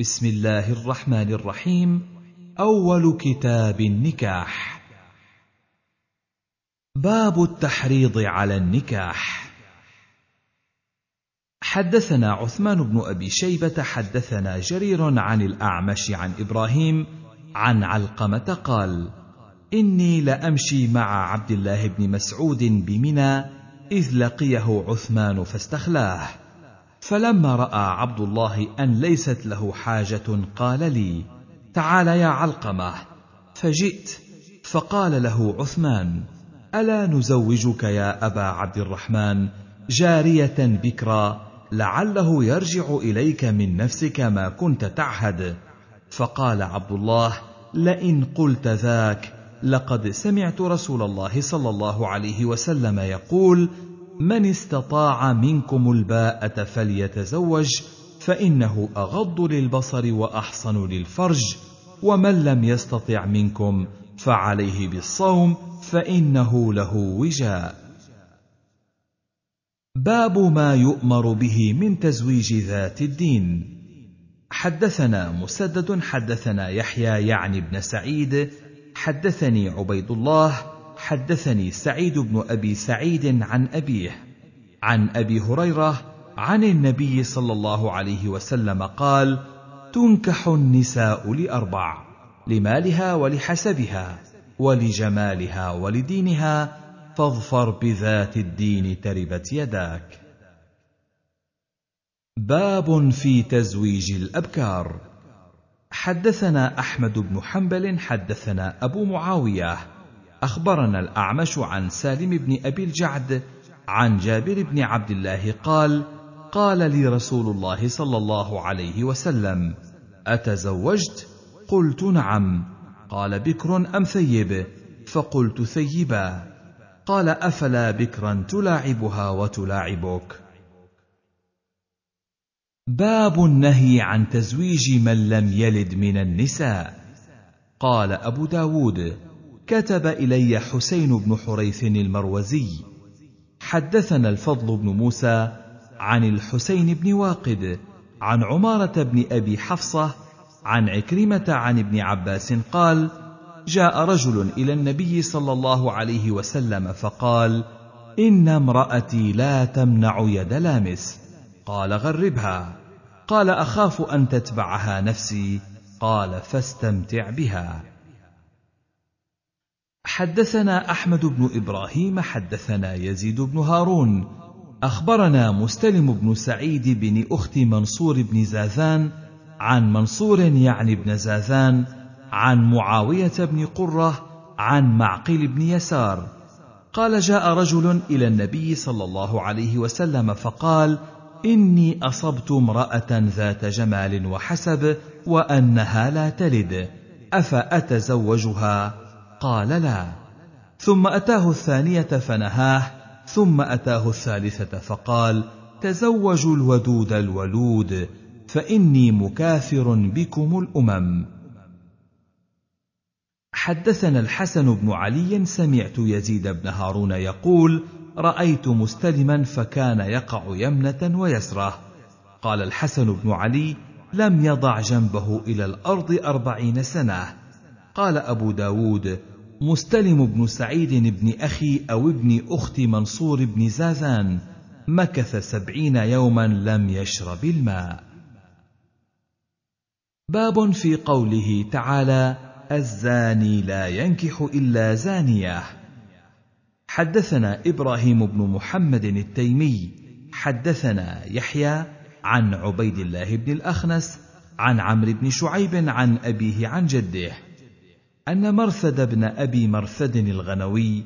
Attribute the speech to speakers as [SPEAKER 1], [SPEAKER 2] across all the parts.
[SPEAKER 1] بسم الله الرحمن الرحيم أول كتاب النكاح باب التحريض على النكاح حدثنا عثمان بن أبي شيبة حدثنا جرير عن الأعمش عن إبراهيم عن علقمة قال إني لأمشي مع عبد الله بن مسعود بمنى إذ لقيه عثمان فاستخلاه فلما راى عبد الله ان ليست له حاجه قال لي تعال يا علقمه فجئت فقال له عثمان الا نزوجك يا ابا عبد الرحمن جاريه بكرا لعله يرجع اليك من نفسك ما كنت تعهد فقال عبد الله لئن قلت ذاك لقد سمعت رسول الله صلى الله عليه وسلم يقول من استطاع منكم الباءة فليتزوج فإنه أغض للبصر وأحصن للفرج ومن لم يستطع منكم فعليه بالصوم فإنه له وجاء باب ما يؤمر به من تزويج ذات الدين حدثنا مسدد حدثنا يحيى يعني بن سعيد حدثني عبيد الله حدثني سعيد بن ابي سعيد عن ابيه عن ابي هريره عن النبي صلى الله عليه وسلم قال تنكح النساء لاربع لمالها ولحسبها ولجمالها ولدينها فاظفر بذات الدين تربت يداك باب في تزويج الابكار حدثنا احمد بن حنبل حدثنا ابو معاويه أخبرنا الأعمش عن سالم بن أبي الجعد عن جابر بن عبد الله قال: قال لي رسول الله صلى الله عليه وسلم: أتزوجت؟ قلت نعم. قال بكر أم ثيب؟ فقلت ثيبا. قال أفلا بكرا تلاعبها وتلاعبك؟ باب النهي عن تزويج من لم يلد من النساء قال أبو داود كتب الي حسين بن حريث المروزي حدثنا الفضل بن موسى عن الحسين بن واقد عن عماره بن ابي حفصه عن عكرمه عن ابن عباس قال جاء رجل الى النبي صلى الله عليه وسلم فقال ان امراتي لا تمنع يد لامس قال غربها قال اخاف ان تتبعها نفسي قال فاستمتع بها حدثنا احمد بن ابراهيم حدثنا يزيد بن هارون اخبرنا مستلم بن سعيد بن اخت منصور بن زاذان عن منصور يعني بن زاذان عن معاويه بن قره عن معقل بن يسار قال جاء رجل الى النبي صلى الله عليه وسلم فقال اني اصبت امراه ذات جمال وحسب وانها لا تلد افاتزوجها قال لا ثم اتاه الثانيه فنهاه ثم اتاه الثالثه فقال تزوجوا الودود الولود فاني مكافر بكم الامم حدثنا الحسن بن علي سمعت يزيد بن هارون يقول رايت مستلما فكان يقع يمنه ويسره قال الحسن بن علي لم يضع جنبه الى الارض اربعين سنه قال ابو داود مستلم بن سعيد بن أخي أو ابن أخت منصور بن زازان مكث سبعين يوما لم يشرب الماء باب في قوله تعالى الزاني لا ينكح إلا زانية حدثنا إبراهيم بن محمد التيمي حدثنا يحيى عن عبيد الله بن الأخنس عن عمرو بن شعيب عن أبيه عن جده أن مرثد بن أبي مرثد الغنوي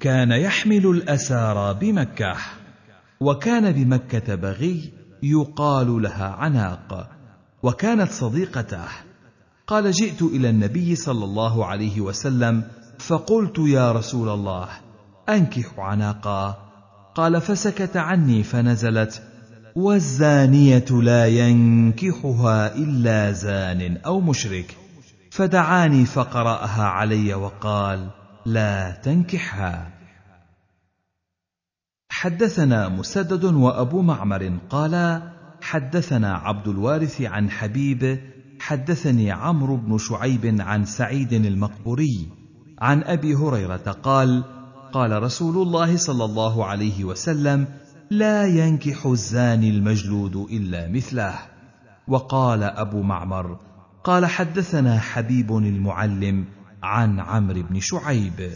[SPEAKER 1] كان يحمل الأسارى بمكة وكان بمكة بغي يقال لها عناق وكانت صديقته قال جئت إلى النبي صلى الله عليه وسلم فقلت يا رسول الله أنكح عناقا قال فسكت عني فنزلت والزانية لا ينكحها إلا زان أو مشرك فدعاني فقراها علي وقال لا تنكحها حدثنا مسدد وابو معمر قالا حدثنا عبد الوارث عن حبيب حدثني عمرو بن شعيب عن سعيد المقبوري عن ابي هريره قال قال رسول الله صلى الله عليه وسلم لا ينكح الزاني المجلود الا مثله وقال ابو معمر قال حدثنا حبيب المعلم عن عمرو بن شعيب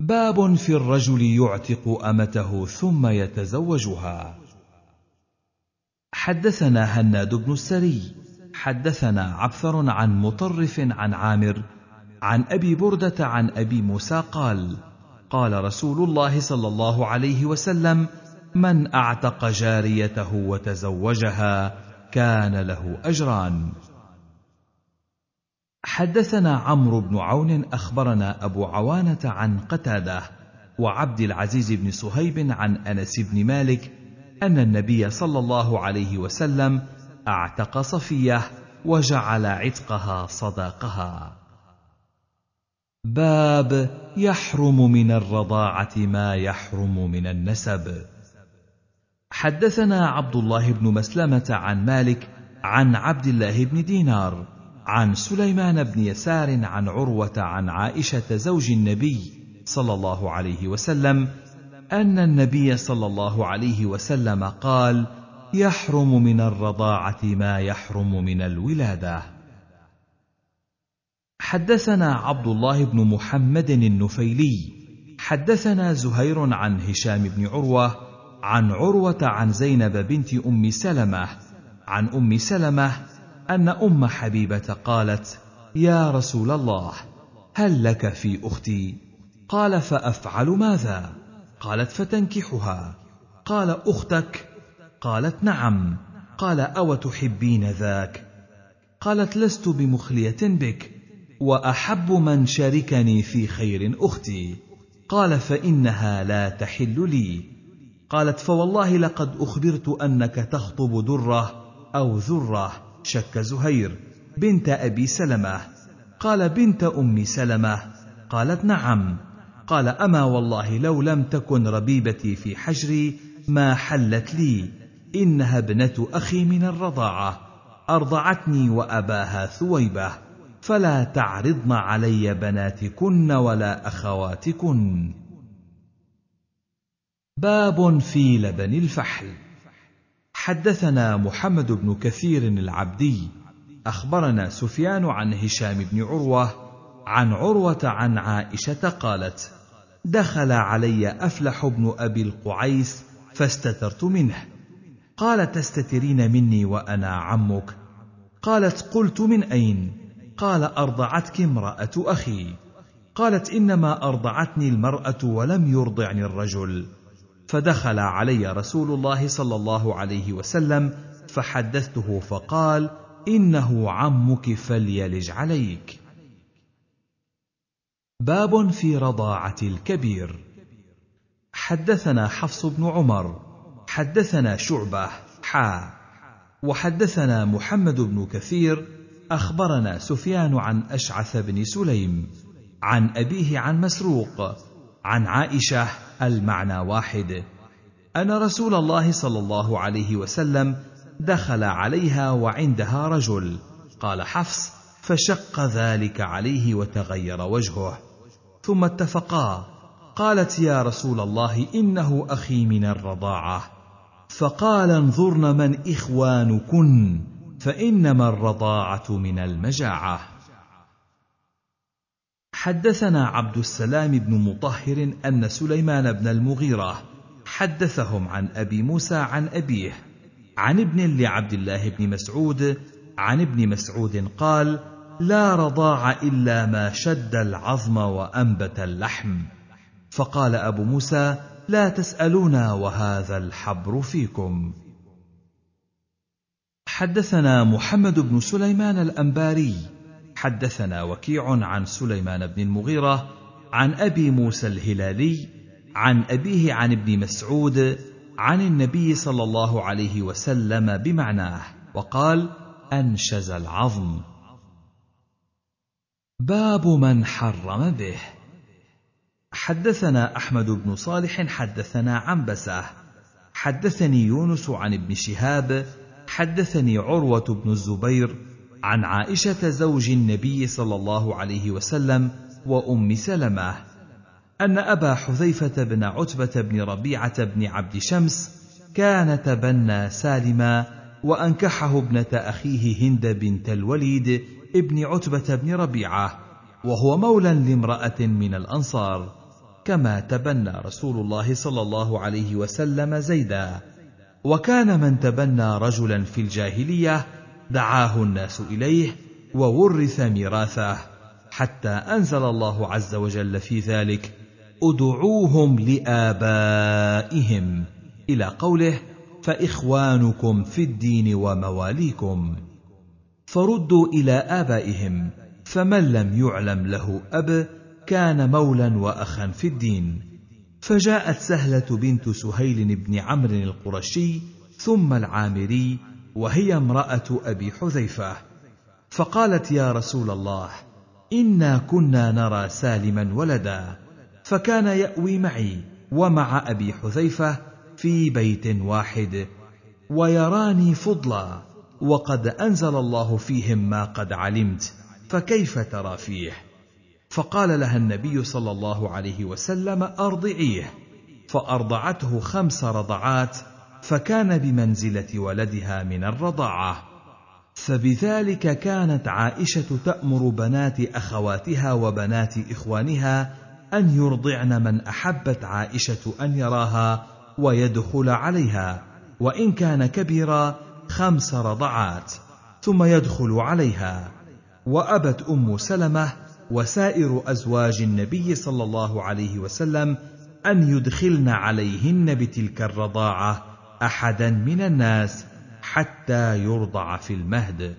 [SPEAKER 1] باب في الرجل يعتق امته ثم يتزوجها حدثنا هناد بن السري حدثنا عبثر عن مطرف عن عامر عن ابي برده عن ابي موسى قال قال رسول الله صلى الله عليه وسلم من اعتق جاريته وتزوجها كان له اجران حدثنا عمرو بن عون اخبرنا ابو عوانه عن قتاده وعبد العزيز بن صهيب عن انس بن مالك ان النبي صلى الله عليه وسلم اعتق صفيه وجعل عتقها صداقها باب يحرم من الرضاعه ما يحرم من النسب حدثنا عبد الله بن مسلمة عن مالك عن عبد الله بن دينار عن سليمان بن يسار عن عروة عن عائشة زوج النبي صلى الله عليه وسلم أن النبي صلى الله عليه وسلم قال: يحرم من الرضاعة ما يحرم من الولادة. حدثنا عبد الله بن محمد النفيلي، حدثنا زهير عن هشام بن عروة، عن عروة عن زينب بنت أم سلمة عن أم سلمة أن أم حبيبة قالت: يا رسول الله هل لك في أختي؟ قال: فأفعل ماذا؟ قالت: فتنكحها. قال: أختك؟ قالت: نعم. قال: أو تحبين ذاك؟ قالت: لست بمخلية بك، وأحب من شاركني في خير أختي. قال: فإنها لا تحل لي. قالت فوالله لقد أخبرت أنك تخطب دره أو ذرة شك زهير بنت أبي سلمة قال بنت أم سلمة قالت نعم قال أما والله لو لم تكن ربيبتي في حجري ما حلت لي إنها ابنة أخي من الرضاعة أرضعتني وأباها ثويبة فلا تعرضن علي بناتكن ولا أخواتكن باب في لبن الفحل حدثنا محمد بن كثير العبدي اخبرنا سفيان عن هشام بن عروه عن عروه عن عائشه قالت دخل علي افلح بن ابي القعيس فاستترت منه قال تستترين مني وانا عمك قالت قلت من اين قال ارضعتك امراه اخي قالت انما ارضعتني المراه ولم يرضعني الرجل فدخل علي رسول الله صلى الله عليه وسلم فحدثته فقال انه عمك فليلج عليك باب في رضاعه الكبير حدثنا حفص بن عمر حدثنا شعبه حا وحدثنا محمد بن كثير اخبرنا سفيان عن اشعث بن سليم عن ابيه عن مسروق عن عائشه المعنى واحد ان رسول الله صلى الله عليه وسلم دخل عليها وعندها رجل قال حفص فشق ذلك عليه وتغير وجهه ثم اتفقا قالت يا رسول الله انه اخي من الرضاعه فقال انظرن من اخوانكن فانما الرضاعه من المجاعه حدثنا عبد السلام بن مطهر ان سليمان بن المغيره حدثهم عن ابي موسى عن ابيه عن ابن لعبد الله بن مسعود عن ابن مسعود قال لا رضاع الا ما شد العظم وانبت اللحم فقال ابو موسى لا تسالونا وهذا الحبر فيكم حدثنا محمد بن سليمان الانباري حدثنا وكيع عن سليمان بن المغيرة عن أبي موسى الهلالي عن أبيه عن ابن مسعود عن النبي صلى الله عليه وسلم بمعناه وقال أنشز العظم باب من حرم به حدثنا أحمد بن صالح حدثنا عنبسة حدثني يونس عن ابن شهاب حدثني عروة بن الزبير عن عائشة زوج النبي صلى الله عليه وسلم وأم سلمة أن أبا حذيفة بن عتبة بن ربيعة بن عبد شمس كان تبنى سالما وأنكحه ابنة أخيه هند بنت الوليد ابن عتبة بن ربيعة وهو مولى لامرأة من الأنصار كما تبنى رسول الله صلى الله عليه وسلم زيدا وكان من تبنى رجلا في الجاهليه دعاه الناس اليه وورث ميراثه حتى انزل الله عز وجل في ذلك ادعوهم لابائهم الى قوله فاخوانكم في الدين ومواليكم فردوا الى ابائهم فمن لم يعلم له اب كان مولا واخا في الدين فجاءت سهله بنت سهيل بن عمرو القرشي ثم العامري وهي امراه ابي حذيفه فقالت يا رسول الله انا كنا نرى سالما ولدا فكان ياوي معي ومع ابي حذيفه في بيت واحد ويراني فضلا وقد انزل الله فيهم ما قد علمت فكيف ترى فيه فقال لها النبي صلى الله عليه وسلم ارضعيه فارضعته خمس رضعات فكان بمنزله ولدها من الرضاعه فبذلك كانت عائشه تامر بنات اخواتها وبنات اخوانها ان يرضعن من احبت عائشه ان يراها ويدخل عليها وان كان كبيرا خمس رضعات ثم يدخل عليها وابت ام سلمه وسائر ازواج النبي صلى الله عليه وسلم ان يدخلن عليهن بتلك الرضاعه احدا من الناس حتى يرضع في المهد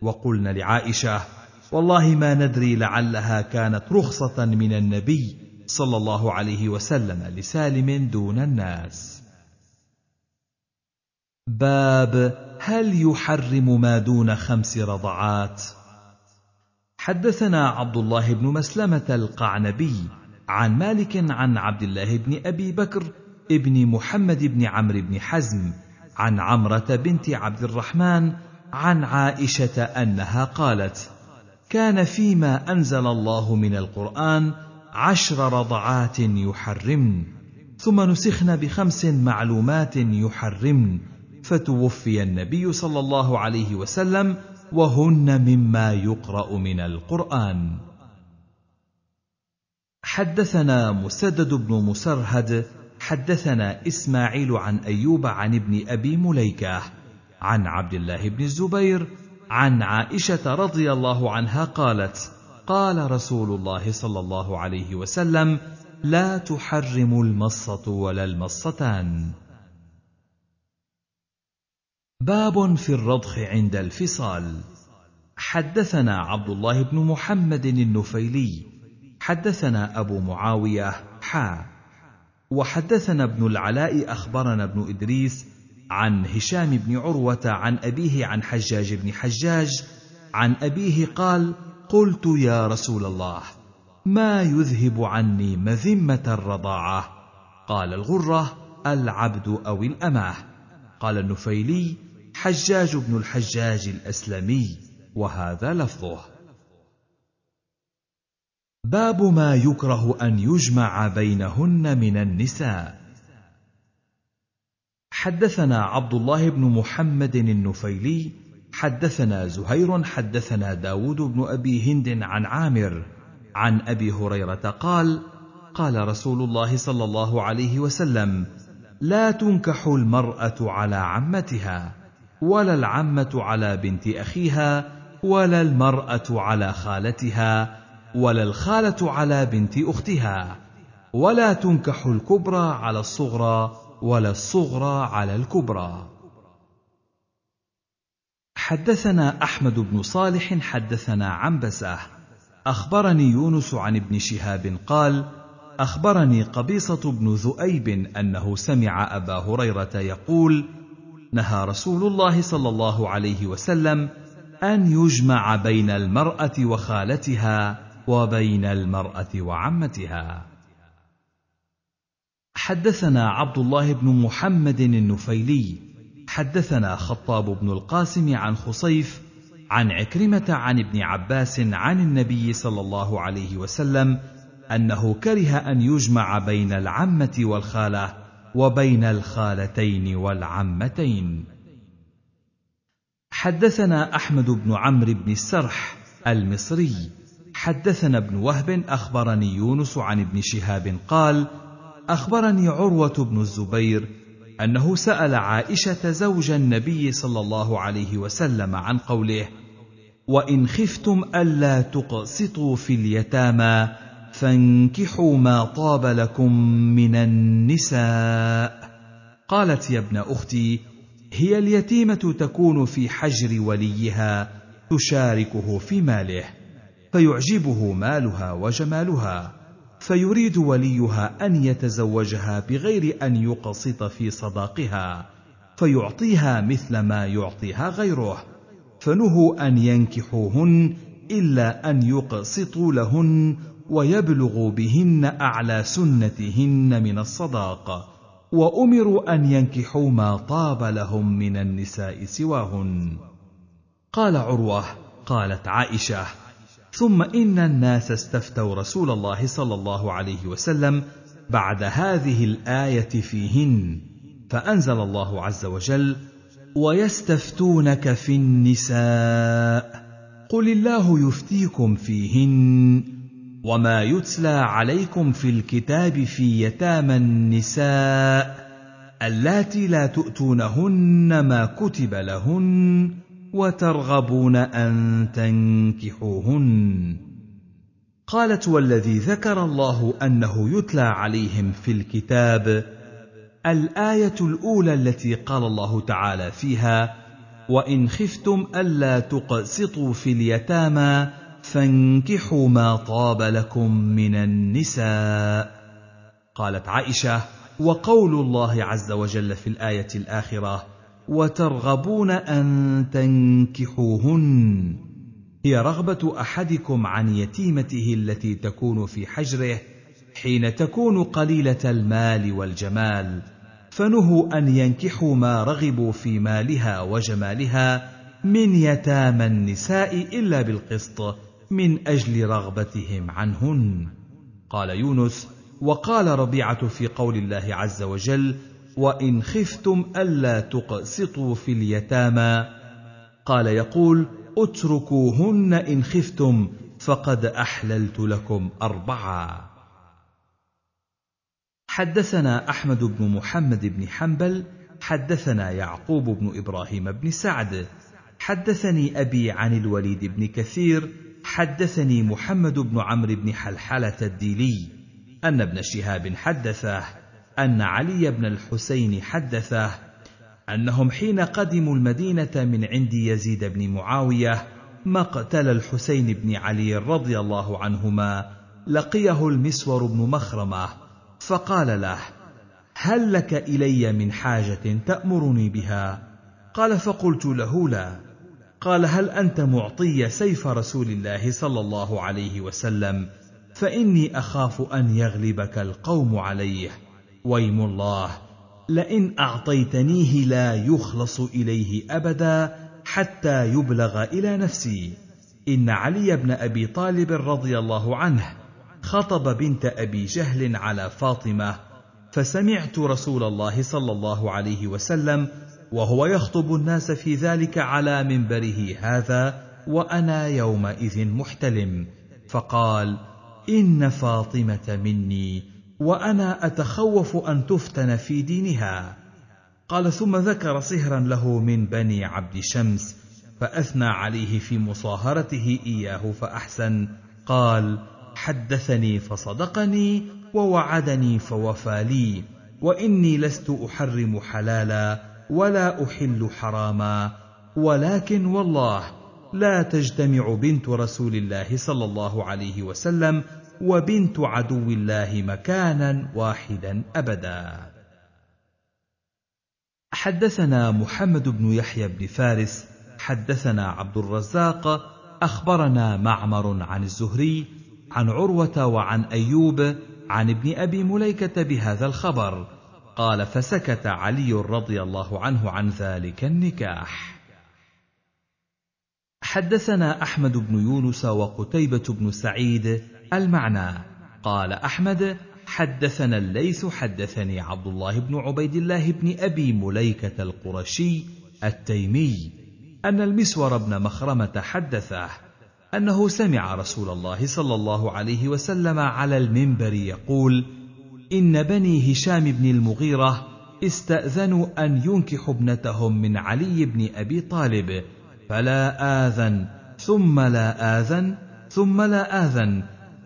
[SPEAKER 1] وقلنا لعائشه والله ما ندري لعلها كانت رخصه من النبي صلى الله عليه وسلم لسالم دون الناس باب هل يحرم ما دون خمس رضعات حدثنا عبد الله بن مسلمه القعنبي عن مالك عن عبد الله بن ابي بكر ابن محمد بن عمرو بن حزم عن عمره بنت عبد الرحمن عن عائشه انها قالت كان فيما انزل الله من القران عشر رضعات يحرمن ثم نسخن بخمس معلومات يحرمن فتوفي النبي صلى الله عليه وسلم وهن مما يقرا من القران حدثنا مسدد بن مسرهد حدثنا إسماعيل عن أيوب عن ابن أبي مليكة عن عبد الله بن الزبير عن عائشة رضي الله عنها قالت: قال رسول الله صلى الله عليه وسلم: لا تحرم المصة ولا المصتان. باب في الرضخ عند الفصال. حدثنا عبد الله بن محمد النفيلي، حدثنا أبو معاوية حا وحدثنا ابن العلاء اخبرنا ابن ادريس عن هشام بن عروه عن ابيه عن حجاج بن حجاج عن ابيه قال قلت يا رسول الله ما يذهب عني مذمه الرضاعه قال الغره العبد او الاماه قال النفيلي حجاج بن الحجاج الاسلمي وهذا لفظه باب ما يكره ان يجمع بينهن من النساء حدثنا عبد الله بن محمد النفيلي حدثنا زهير حدثنا داود بن ابي هند عن عامر عن ابي هريره قال قال رسول الله صلى الله عليه وسلم لا تنكح المراه على عمتها ولا العمه على بنت اخيها ولا المراه على خالتها ولا الخالة على بنت أختها ولا تنكح الكبرى على الصغرى ولا الصغرى على الكبرى حدثنا احمد بن صالح حدثنا عنبسه اخبرني يونس عن ابن شهاب قال اخبرني قبيصه بن ذؤيب انه سمع ابا هريره يقول نهى رسول الله صلى الله عليه وسلم ان يجمع بين المراه وخالتها وبين المراه وعمتها حدثنا عبد الله بن محمد النفيلي حدثنا خطاب بن القاسم عن خصيف عن عكرمه عن ابن عباس عن النبي صلى الله عليه وسلم انه كره ان يجمع بين العمه والخاله وبين الخالتين والعمتين حدثنا احمد بن عمرو بن السرح المصري حدثنا ابن وهب اخبرني يونس عن ابن شهاب قال اخبرني عروه بن الزبير انه سال عائشه زوج النبي صلى الله عليه وسلم عن قوله وان خفتم الا تقسطوا في اليتامى فانكحوا ما طاب لكم من النساء قالت يا ابن اختي هي اليتيمه تكون في حجر وليها تشاركه في ماله فيعجبه مالها وجمالها فيريد وليها ان يتزوجها بغير ان يقسط في صداقها فيعطيها مثل ما يعطيها غيره فنهوا ان ينكحوهن الا ان يقسطوا لهن ويبلغوا بهن اعلى سنتهن من الصداق وامروا ان ينكحوا ما طاب لهم من النساء سواهن قال عروه قالت عائشه ثم إن الناس استفتوا رسول الله صلى الله عليه وسلم بعد هذه الآية فيهن، فأنزل الله عز وجل: "ويستفتونك في النساء، قل الله يفتيكم فيهن، وما يتلى عليكم في الكتاب في يتامى النساء، اللاتي لا تؤتونهن ما كتب لهن" وترغبون ان تنكحوهن قالت والذي ذكر الله انه يتلى عليهم في الكتاب الايه الاولى التي قال الله تعالى فيها وان خفتم الا تقسطوا في اليتامى فانكحوا ما طاب لكم من النساء قالت عائشه وقول الله عز وجل في الايه الاخره وترغبون ان تنكحوهن هي رغبه احدكم عن يتيمته التي تكون في حجره حين تكون قليله المال والجمال فنهوا ان ينكحوا ما رغبوا في مالها وجمالها من يتامى النساء الا بالقسط من اجل رغبتهم عنهن قال يونس وقال ربيعه في قول الله عز وجل وان خفتم الا تقسطوا في اليتامى قال يقول اتركوهن ان خفتم فقد احللت لكم اربعا حدثنا احمد بن محمد بن حنبل حدثنا يعقوب بن ابراهيم بن سعد حدثني ابي عن الوليد بن كثير حدثني محمد بن عمرو بن حلحله الديلي ان ابن شهاب حدثه أن علي بن الحسين حدثه أنهم حين قدموا المدينة من عند يزيد بن معاوية مقتل الحسين بن علي رضي الله عنهما لقيه المسور بن مخرمة فقال له هل لك إلي من حاجة تأمرني بها قال فقلت له لا قال هل أنت معطي سيف رسول الله صلى الله عليه وسلم فإني أخاف أن يغلبك القوم عليه ويم الله لئن اعطيتنيه لا يخلص اليه ابدا حتى يبلغ الى نفسي ان علي بن ابي طالب رضي الله عنه خطب بنت ابي جهل على فاطمه فسمعت رسول الله صلى الله عليه وسلم وهو يخطب الناس في ذلك على منبره هذا وانا يومئذ محتلم فقال ان فاطمه مني وانا اتخوف ان تفتن في دينها قال ثم ذكر صهرا له من بني عبد شمس فاثنى عليه في مصاهرته اياه فاحسن قال حدثني فصدقني ووعدني فوفى لي واني لست احرم حلالا ولا احل حراما ولكن والله لا تجتمع بنت رسول الله صلى الله عليه وسلم وبنت عدو الله مكانا واحدا ابدا حدثنا محمد بن يحيى بن فارس حدثنا عبد الرزاق اخبرنا معمر عن الزهري عن عروه وعن ايوب عن ابن ابي مليكه بهذا الخبر قال فسكت علي رضي الله عنه عن ذلك النكاح حدثنا احمد بن يونس وقتيبه بن سعيد المعنى قال أحمد حدثنا الليث حدثني عبد الله بن عبيد الله بن أبي مليكة القرشي التيمي أن المسور بن مخرمة حدثه أنه سمع رسول الله صلى الله عليه وسلم على المنبر يقول: إن بني هشام بن المغيرة استأذنوا أن ينكحوا ابنتهم من علي بن أبي طالب، فلا آذن، ثم لا آذن، ثم لا آذن،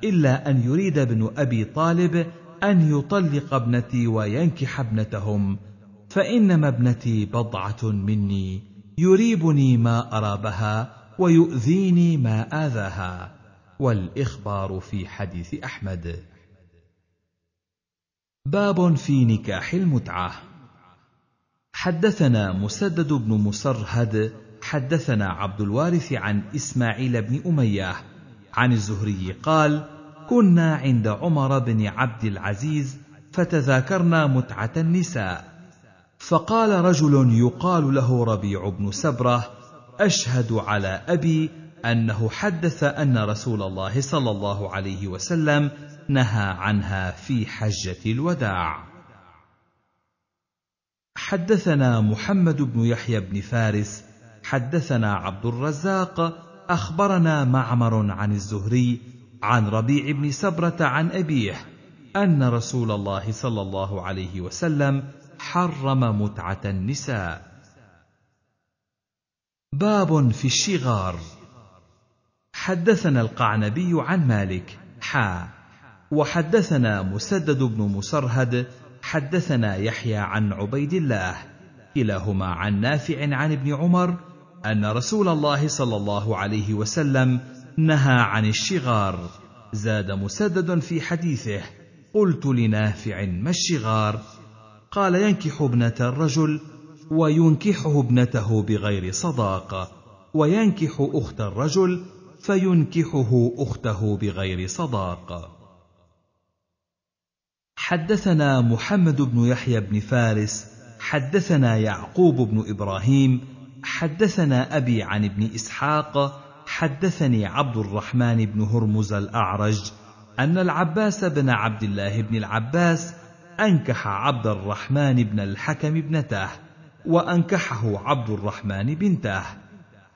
[SPEAKER 1] إلا أن يريد ابن أبي طالب أن يطلق ابنتي وينكح ابنتهم فإنما ابنتي بضعة مني يريبني ما أرابها ويؤذيني ما آذاها والإخبار في حديث أحمد باب في نكاح المتعة حدثنا مسدد بن مسرهد حدثنا عبد الوارث عن إسماعيل بن أمية عن الزهري قال: كنا عند عمر بن عبد العزيز فتذاكرنا متعه النساء فقال رجل يقال له ربيع بن سبره اشهد على ابي انه حدث ان رسول الله صلى الله عليه وسلم نهى عنها في حجه الوداع حدثنا محمد بن يحيى بن فارس حدثنا عبد الرزاق اخبرنا معمر عن الزهري عن ربيع بن سبرة عن أبيه أن رسول الله صلى الله عليه وسلم حرم متعة النساء. باب في الشغار حدثنا القعنبي عن مالك حا وحدثنا مسدد بن مسرهد حدثنا يحيى عن عبيد الله كلاهما عن نافع عن ابن عمر أن رسول الله صلى الله عليه وسلم نهى عن الشغار زاد مسدد في حديثه قلت لنافع ما الشغار قال ينكح ابنه الرجل وينكحه ابنته بغير صداقه وينكح اخت الرجل فينكحه اخته بغير صداقه حدثنا محمد بن يحيى بن فارس حدثنا يعقوب بن ابراهيم حدثنا ابي عن ابن اسحاق حدثني عبد الرحمن بن هرمز الأعرج أن العباس بن عبد الله بن العباس أنكح عبد الرحمن بن الحكم ابنته وأنكحه عبد الرحمن بنته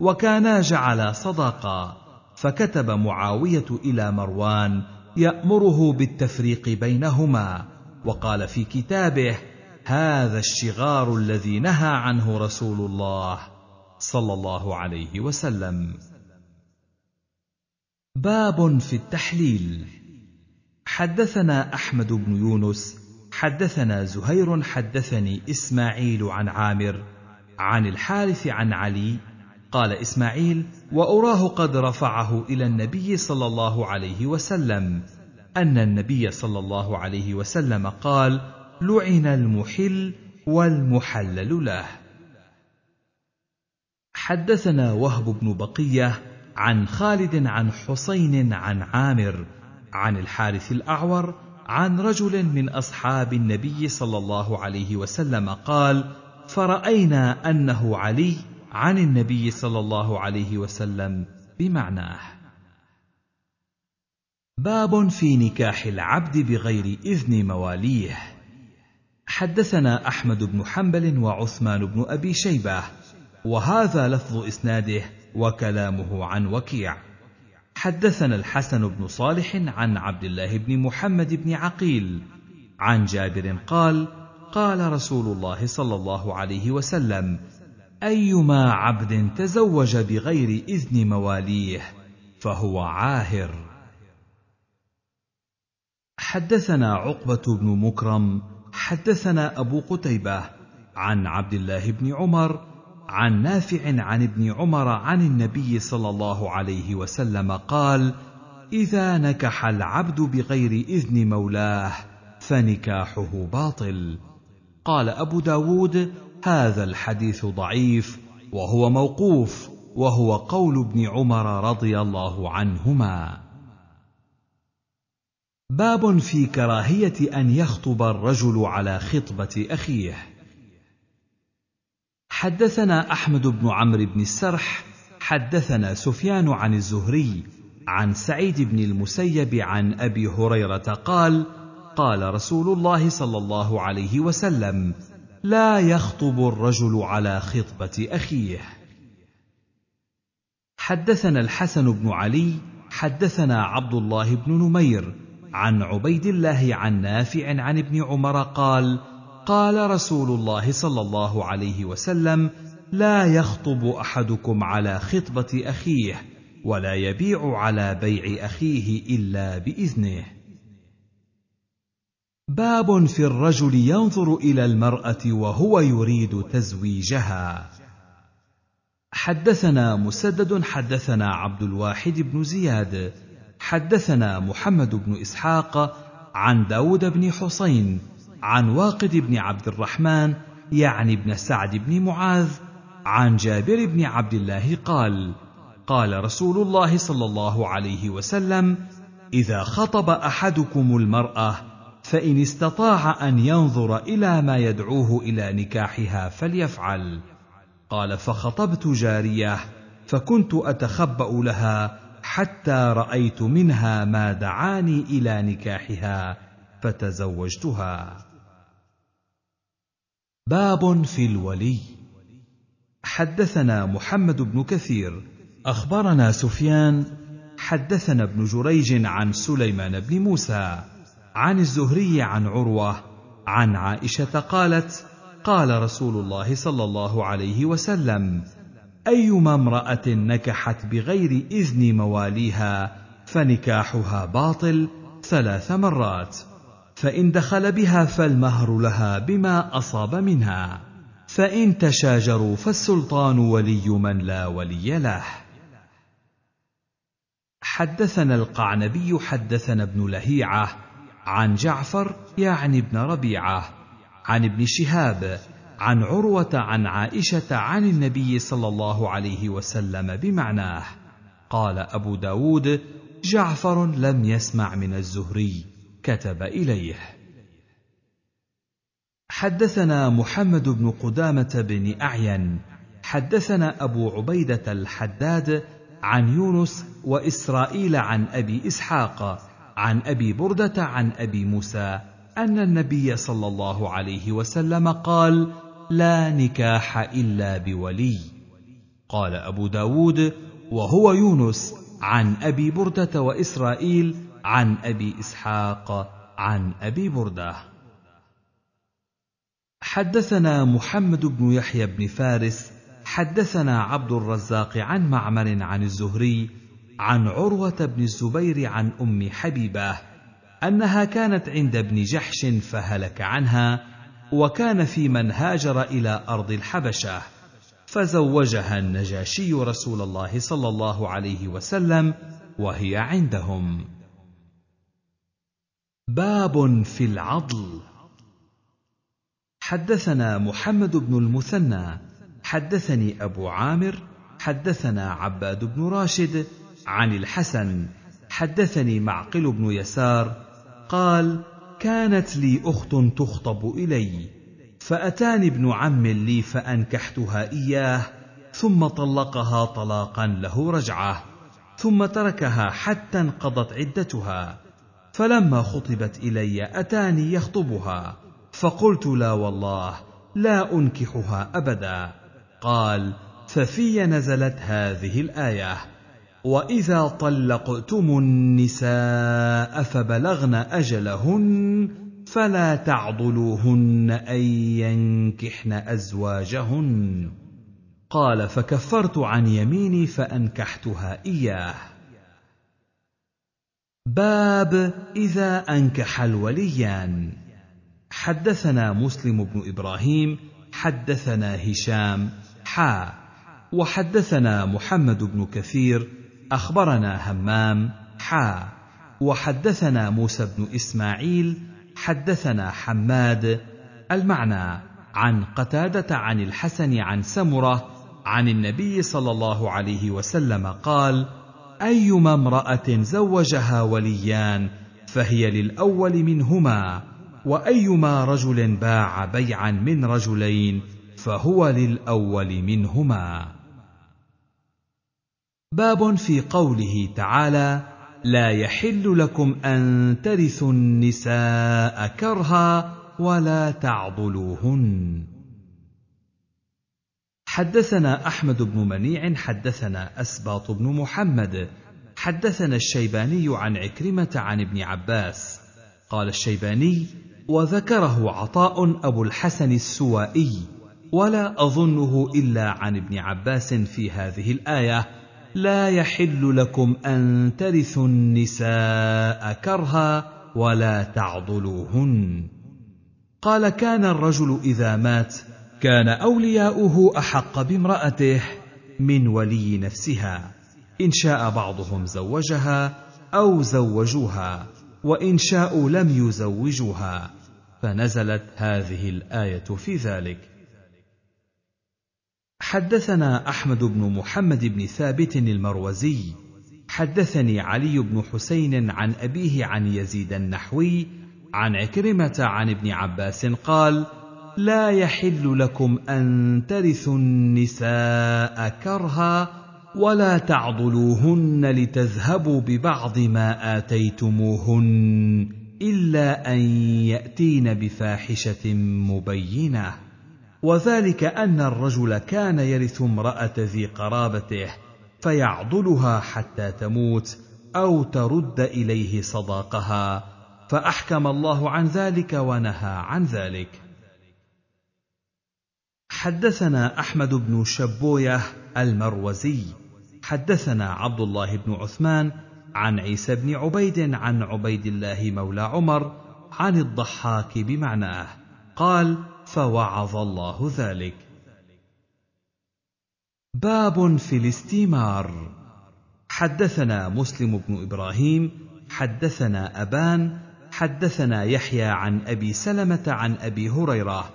[SPEAKER 1] وكانا جعلا صداقا فكتب معاوية إلى مروان يأمره بالتفريق بينهما وقال في كتابه هذا الشغار الذي نهى عنه رسول الله صلى الله عليه وسلم باب في التحليل حدثنا احمد بن يونس حدثنا زهير حدثني اسماعيل عن عامر عن الحارث عن علي قال اسماعيل واراه قد رفعه الى النبي صلى الله عليه وسلم ان النبي صلى الله عليه وسلم قال لعن المحل والمحلل له حدثنا وهب بن بقيه عن خالد عن حسين عن عامر عن الحارث الاعور عن رجل من اصحاب النبي صلى الله عليه وسلم قال فراينا انه علي عن النبي صلى الله عليه وسلم بمعناه باب في نكاح العبد بغير اذن مواليه حدثنا احمد بن حنبل وعثمان بن ابي شيبه وهذا لفظ اسناده وكلامه عن وكيع حدثنا الحسن بن صالح عن عبد الله بن محمد بن عقيل عن جابر قال قال رسول الله صلى الله عليه وسلم ايما عبد تزوج بغير اذن مواليه فهو عاهر حدثنا عقبه بن مكرم حدثنا ابو قتيبه عن عبد الله بن عمر عن نافع عن ابن عمر عن النبي صلى الله عليه وسلم قال اذا نكح العبد بغير اذن مولاه فنكاحه باطل قال ابو داود هذا الحديث ضعيف وهو موقوف وهو قول ابن عمر رضي الله عنهما باب في كراهيه ان يخطب الرجل على خطبه اخيه حدثنا احمد بن عمرو بن السرح حدثنا سفيان عن الزهري عن سعيد بن المسيب عن ابي هريره قال قال رسول الله صلى الله عليه وسلم لا يخطب الرجل على خطبه اخيه حدثنا الحسن بن علي حدثنا عبد الله بن نمير عن عبيد الله عن نافع عن ابن عمر قال قال رسول الله صلى الله عليه وسلم لا يخطب احدكم على خطبه اخيه ولا يبيع على بيع اخيه الا باذنه باب في الرجل ينظر الى المراه وهو يريد تزويجها حدثنا مسدد حدثنا عبد الواحد بن زياد حدثنا محمد بن اسحاق عن داود بن حسين عن واقد بن عبد الرحمن يعني بن سعد بن معاذ عن جابر بن عبد الله قال قال رسول الله صلى الله عليه وسلم اذا خطب احدكم المراه فان استطاع ان ينظر الى ما يدعوه الى نكاحها فليفعل قال فخطبت جاريه فكنت اتخبا لها حتى رايت منها ما دعاني الى نكاحها فتزوجتها باب في الولي حدثنا محمد بن كثير اخبرنا سفيان حدثنا ابن جريج عن سليمان بن موسى عن الزهري عن عروه عن عائشه قالت قال رسول الله صلى الله عليه وسلم ايما امراه نكحت بغير اذن مواليها فنكاحها باطل ثلاث مرات فان دخل بها فالمهر لها بما اصاب منها فان تشاجروا فالسلطان ولي من لا ولي له حدثنا القعنبي حدثنا ابن لهيعه عن جعفر يعني ابن ربيعه عن ابن شهاب عن عروه عن عائشه عن النبي صلى الله عليه وسلم بمعناه قال ابو داود جعفر لم يسمع من الزهري كتب اليه حدثنا محمد بن قدامه بن اعين حدثنا ابو عبيده الحداد عن يونس واسرائيل عن ابي اسحاق عن ابي برده عن ابي موسى ان النبي صلى الله عليه وسلم قال لا نكاح الا بولي قال ابو داود وهو يونس عن ابي برده واسرائيل عن أبي إسحاق عن أبي بردة حدثنا محمد بن يحيى بن فارس حدثنا عبد الرزاق عن معمر عن الزهري عن عروة بن الزبير عن أم حبيبة أنها كانت عند ابن جحش فهلك عنها وكان في من هاجر إلى أرض الحبشة فزوجها النجاشي رسول الله صلى الله عليه وسلم وهي عندهم باب في العضل حدثنا محمد بن المثنى حدثني ابو عامر حدثنا عباد بن راشد عن الحسن حدثني معقل بن يسار قال كانت لي اخت تخطب الي فاتاني ابن عم لي فانكحتها اياه ثم طلقها طلاقا له رجعه ثم تركها حتى انقضت عدتها فلما خطبت الي اتاني يخطبها فقلت لا والله لا انكحها ابدا قال ففي نزلت هذه الايه واذا طلقتم النساء فبلغن اجلهن فلا تعضلوهن ان ينكحن ازواجهن قال فكفرت عن يميني فانكحتها اياه باب اذا انكح الوليان حدثنا مسلم بن ابراهيم حدثنا هشام حا وحدثنا محمد بن كثير اخبرنا همام حا وحدثنا موسى بن اسماعيل حدثنا حماد المعنى عن قتاده عن الحسن عن سمره عن النبي صلى الله عليه وسلم قال ايما امراه زوجها وليان فهي للاول منهما وايما رجل باع بيعا من رجلين فهو للاول منهما باب في قوله تعالى لا يحل لكم ان ترثوا النساء كرها ولا تعضلوهن حدثنا احمد بن منيع حدثنا اسباط بن محمد حدثنا الشيباني عن عكرمه عن ابن عباس قال الشيباني وذكره عطاء ابو الحسن السوائي ولا اظنه الا عن ابن عباس في هذه الايه لا يحل لكم ان ترثوا النساء كرها ولا تعضلوهن قال كان الرجل اذا مات كان اولياؤه احق بامراته من ولي نفسها ان شاء بعضهم زوجها او زوجوها وان شاءوا لم يزوجوها فنزلت هذه الايه في ذلك حدثنا احمد بن محمد بن ثابت المروزي حدثني علي بن حسين عن ابيه عن يزيد النحوي عن عكرمه عن ابن عباس قال لا يحل لكم ان ترثوا النساء كرها ولا تعضلوهن لتذهبوا ببعض ما اتيتموهن الا ان ياتين بفاحشه مبينه وذلك ان الرجل كان يرث امراه ذي قرابته فيعضلها حتى تموت او ترد اليه صداقها فاحكم الله عن ذلك ونهى عن ذلك حدثنا احمد بن شبويه المروزي حدثنا عبد الله بن عثمان عن عيسى بن عبيد عن عبيد الله مولى عمر عن الضحاك بمعناه قال فوعظ الله ذلك باب في الاستيمار حدثنا مسلم بن ابراهيم حدثنا ابان حدثنا يحيى عن ابي سلمه عن ابي هريره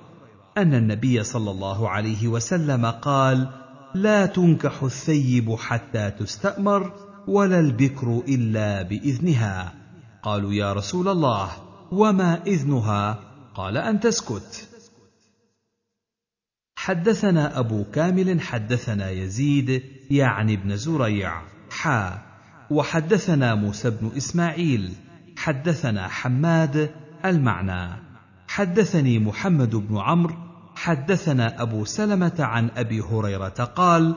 [SPEAKER 1] ان النبي صلى الله عليه وسلم قال لا تنكح الثيب حتى تستامر ولا البكر الا باذنها قالوا يا رسول الله وما اذنها قال ان تسكت حدثنا ابو كامل حدثنا يزيد يعني ابن زريع حا وحدثنا موسى بن اسماعيل حدثنا حماد المعنى حدثني محمد بن عمرو حدثنا ابو سلمه عن ابي هريره قال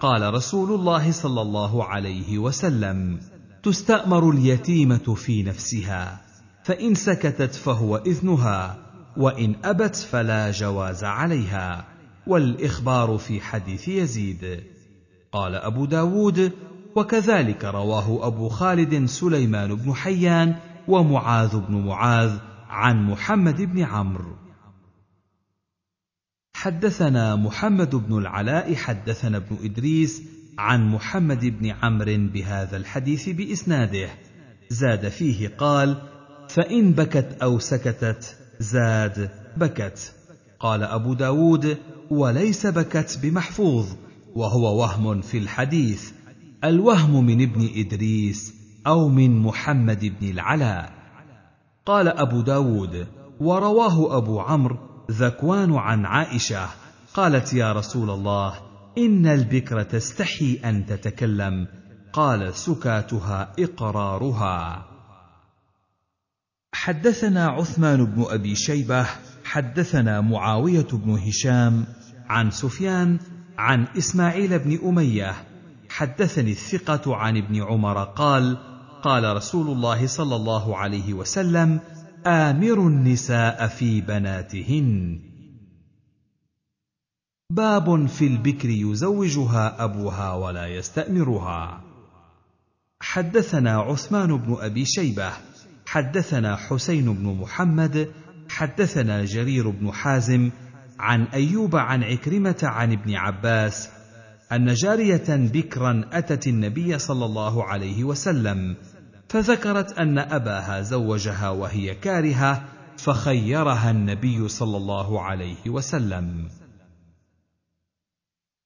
[SPEAKER 1] قال رسول الله صلى الله عليه وسلم تستامر اليتيمه في نفسها فان سكتت فهو اذنها وان ابت فلا جواز عليها والاخبار في حديث يزيد قال ابو داود وكذلك رواه ابو خالد سليمان بن حيان ومعاذ بن معاذ عن محمد بن عمرو حدثنا محمد بن العلاء حدثنا ابن ادريس عن محمد بن عمرو بهذا الحديث باسناده زاد فيه قال فان بكت او سكتت زاد بكت قال ابو داود وليس بكت بمحفوظ وهو وهم في الحديث الوهم من ابن ادريس او من محمد بن العلاء قال ابو داود ورواه ابو عمرو ذكوان عن عائشه قالت يا رسول الله ان البكر تستحي ان تتكلم قال سكاتها اقرارها حدثنا عثمان بن ابي شيبه حدثنا معاويه بن هشام عن سفيان عن اسماعيل بن اميه حدثني الثقه عن ابن عمر قال قال رسول الله صلى الله عليه وسلم آمروا النساء في بناتهن باب في البكر يزوجها أبوها ولا يستأمرها حدثنا عثمان بن أبي شيبة حدثنا حسين بن محمد حدثنا جرير بن حازم عن أيوب عن عكرمة عن ابن عباس أن جارية بكرا أتت النبي صلى الله عليه وسلم فذكرت ان اباها زوجها وهي كارهه فخيرها النبي صلى الله عليه وسلم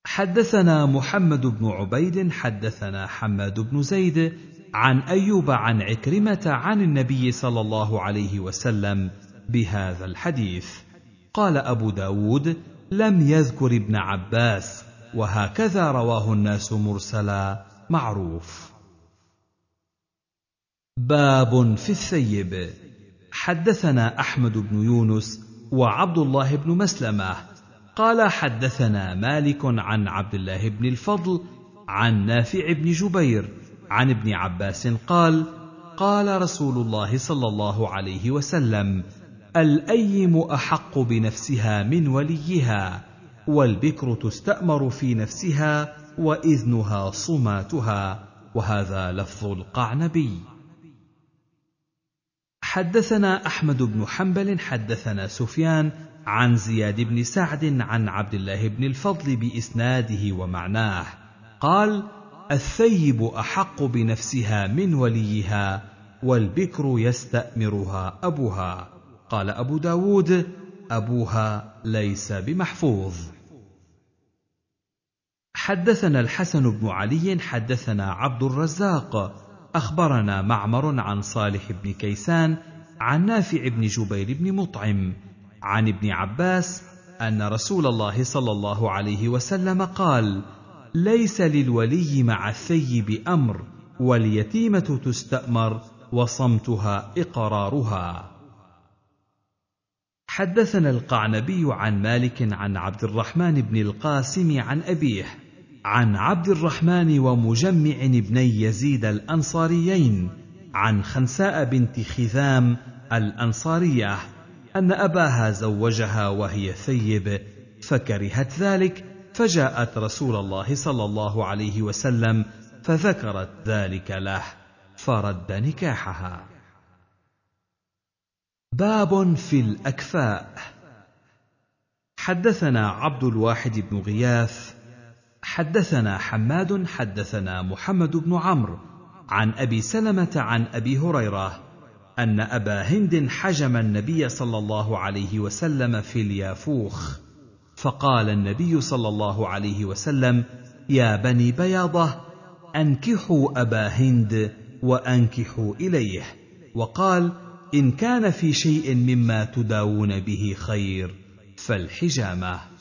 [SPEAKER 1] حدثنا محمد بن عبيد حدثنا حماد بن زيد عن ايوب عن عكرمه عن النبي صلى الله عليه وسلم بهذا الحديث قال ابو داود لم يذكر ابن عباس وهكذا رواه الناس مرسلا معروف باب في الثيب حدثنا احمد بن يونس وعبد الله بن مسلمه قال حدثنا مالك عن عبد الله بن الفضل عن نافع بن جبير عن ابن عباس قال قال رسول الله صلى الله عليه وسلم الايم احق بنفسها من وليها والبكر تستامر في نفسها واذنها صماتها وهذا لفظ القعنبي حدثنا احمد بن حنبل حدثنا سفيان عن زياد بن سعد عن عبد الله بن الفضل باسناده ومعناه قال الثيب احق بنفسها من وليها والبكر يستامرها ابوها قال ابو داود ابوها ليس بمحفوظ حدثنا الحسن بن علي حدثنا عبد الرزاق اخبرنا معمر عن صالح بن كيسان عن نافع بن جبير بن مطعم عن ابن عباس ان رسول الله صلى الله عليه وسلم قال ليس للولي مع الثيب امر واليتيمه تستامر وصمتها اقرارها حدثنا القعنبي عن مالك عن عبد الرحمن بن القاسم عن ابيه عن عبد الرحمن ومجمع ابني يزيد الانصاريين عن خنساء بنت خذام الانصاريه ان اباها زوجها وهي ثيب فكرهت ذلك فجاءت رسول الله صلى الله عليه وسلم فذكرت ذلك له فرد نكاحها باب في الاكفاء حدثنا عبد الواحد بن غياث حدثنا حماد حدثنا محمد بن عمرو عن ابي سلمه عن ابي هريره ان ابا هند حجم النبي صلى الله عليه وسلم في اليافوخ فقال النبي صلى الله عليه وسلم يا بني بياضه انكحوا ابا هند وانكحوا اليه وقال ان كان في شيء مما تداوون به خير فالحجامه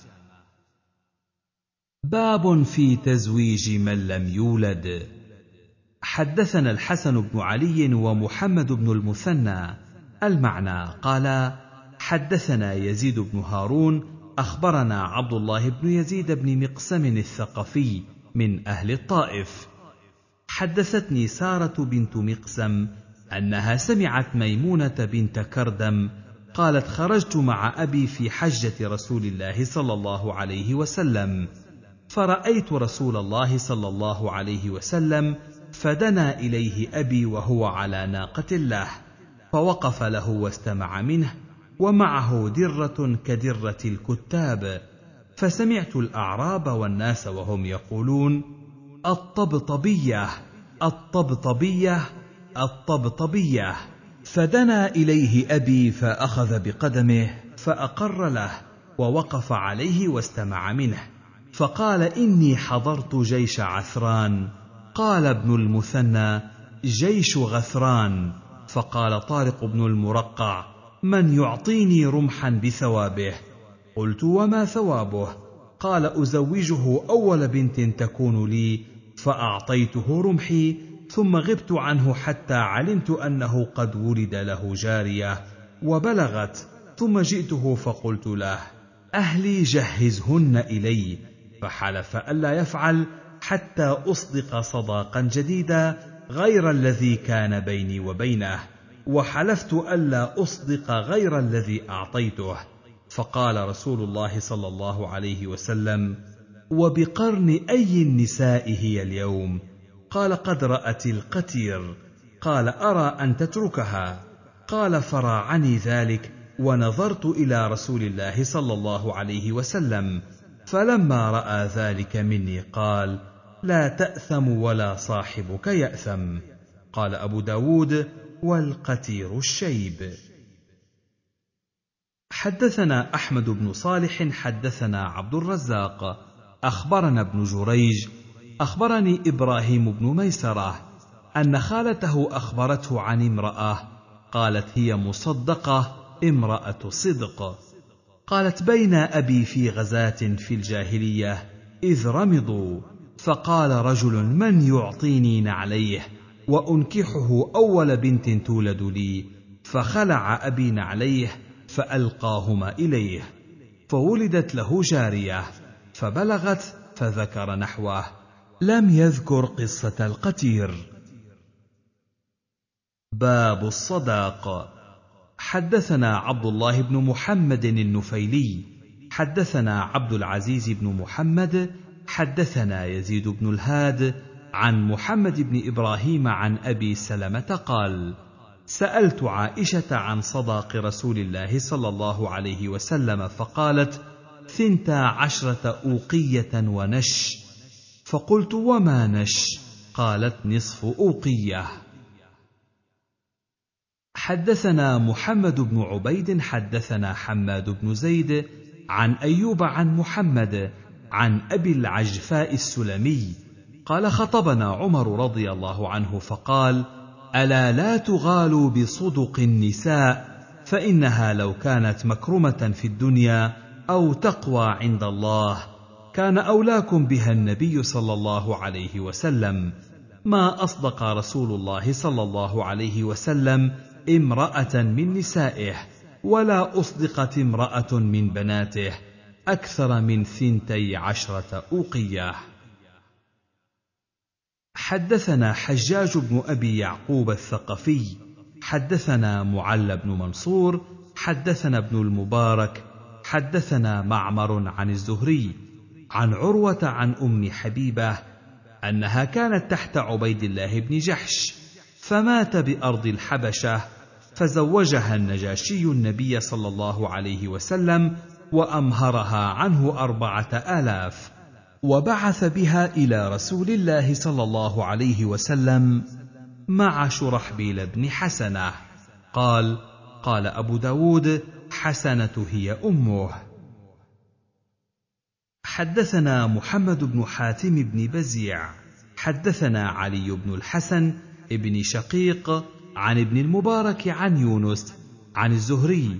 [SPEAKER 1] باب في تزويج من لم يولد حدثنا الحسن بن علي ومحمد بن المثنى المعنى قال حدثنا يزيد بن هارون اخبرنا عبد الله بن يزيد بن مقسم الثقفي من اهل الطائف حدثتني ساره بنت مقسم انها سمعت ميمونه بنت كردم قالت خرجت مع ابي في حجه رسول الله صلى الله عليه وسلم فرأيت رسول الله صلى الله عليه وسلم فدنا إليه أبي وهو على ناقة الله فوقف له واستمع منه ومعه درة كدرة الكتاب فسمعت الأعراب والناس وهم يقولون الطبطبية الطبطبية الطبطبية فدنا إليه أبي فأخذ بقدمه فأقر له ووقف عليه واستمع منه فقال اني حضرت جيش عثران قال ابن المثنى جيش غثران فقال طارق بن المرقع من يعطيني رمحا بثوابه قلت وما ثوابه قال ازوجه اول بنت تكون لي فاعطيته رمحي ثم غبت عنه حتى علمت انه قد ولد له جاريه وبلغت ثم جئته فقلت له اهلي جهزهن الي فحلف ألا يفعل حتى أصدق صداقا جديدا غير الذي كان بيني وبينه وحلفت ألا أصدق غير الذي أعطيته فقال رسول الله صلى الله عليه وسلم وبقرن أي النساء هي اليوم قال قد رأت القتير قال أرى أن تتركها قال فراعني ذلك ونظرت إلى رسول الله صلى الله عليه وسلم فلما راى ذلك مني قال لا تاثم ولا صاحبك ياثم قال ابو داود والقتير الشيب حدثنا احمد بن صالح حدثنا عبد الرزاق اخبرنا ابن جريج اخبرني ابراهيم بن ميسره ان خالته اخبرته عن امراه قالت هي مصدقه امراه صدق قالت بين ابي في غزاه في الجاهليه اذ رمضوا فقال رجل من يعطيني نعليه وانكحه اول بنت تولد لي فخلع ابي نعليه فالقاهما اليه فولدت له جاريه فبلغت فذكر نحوه لم يذكر قصه القتير باب الصداق حدثنا عبد الله بن محمد النفيلي حدثنا عبد العزيز بن محمد حدثنا يزيد بن الهاد عن محمد بن ابراهيم عن ابي سلمه قال سالت عائشه عن صداق رسول الله صلى الله عليه وسلم فقالت ثنتا عشره اوقيه ونش فقلت وما نش قالت نصف اوقيه حدثنا محمد بن عبيد حدثنا حماد بن زيد عن ايوب عن محمد عن ابي العجفاء السلمي قال خطبنا عمر رضي الله عنه فقال الا لا تغالوا بصدق النساء فانها لو كانت مكرمه في الدنيا او تقوى عند الله كان اولاكم بها النبي صلى الله عليه وسلم ما اصدق رسول الله صلى الله عليه وسلم امرأة من نسائه ولا أصدقت امرأة من بناته أكثر من ثنتي عشرة أوقية حدثنا حجاج بن أبي يعقوب الثقفي حدثنا معل بن منصور حدثنا ابن المبارك حدثنا معمر عن الزهري عن عروة عن أم حبيبة أنها كانت تحت عبيد الله بن جحش فمات بارض الحبشه فزوجها النجاشي النبي صلى الله عليه وسلم وامهرها عنه اربعه الاف وبعث بها الى رسول الله صلى الله عليه وسلم مع شرحبيل بن حسنه قال قال ابو داود حسنه هي امه حدثنا محمد بن حاتم بن بزيع حدثنا علي بن الحسن ابن شقيق عن ابن المبارك عن يونس عن الزهري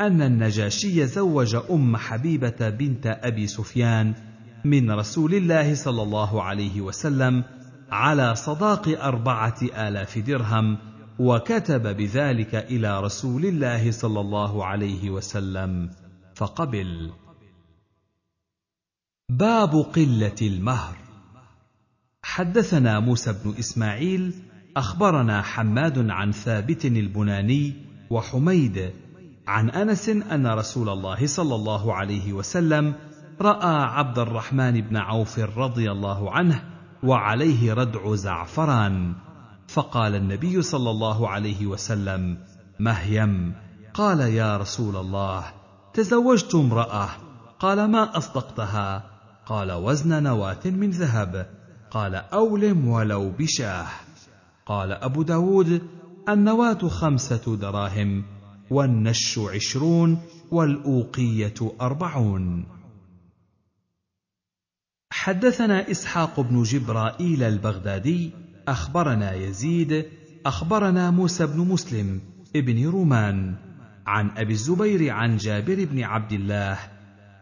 [SPEAKER 1] أن النجاشي زوج أم حبيبة بنت أبي سفيان من رسول الله صلى الله عليه وسلم على صداق أربعة آلاف درهم وكتب بذلك إلى رسول الله صلى الله عليه وسلم فقبل باب قلة المهر حدثنا موسى بن إسماعيل اخبرنا حماد عن ثابت البناني وحميد عن انس ان رسول الله صلى الله عليه وسلم راى عبد الرحمن بن عوف رضي الله عنه وعليه ردع زعفران فقال النبي صلى الله عليه وسلم مهيم قال يا رسول الله تزوجت امراه قال ما اصدقتها قال وزن نواه من ذهب قال اولم ولو بشاه قال أبو داود النواة خمسة دراهم والنش عشرون والأوقية أربعون حدثنا إسحاق بن جبرائيل البغدادي أخبرنا يزيد أخبرنا موسى بن مسلم ابن رومان عن أبي الزبير عن جابر بن عبد الله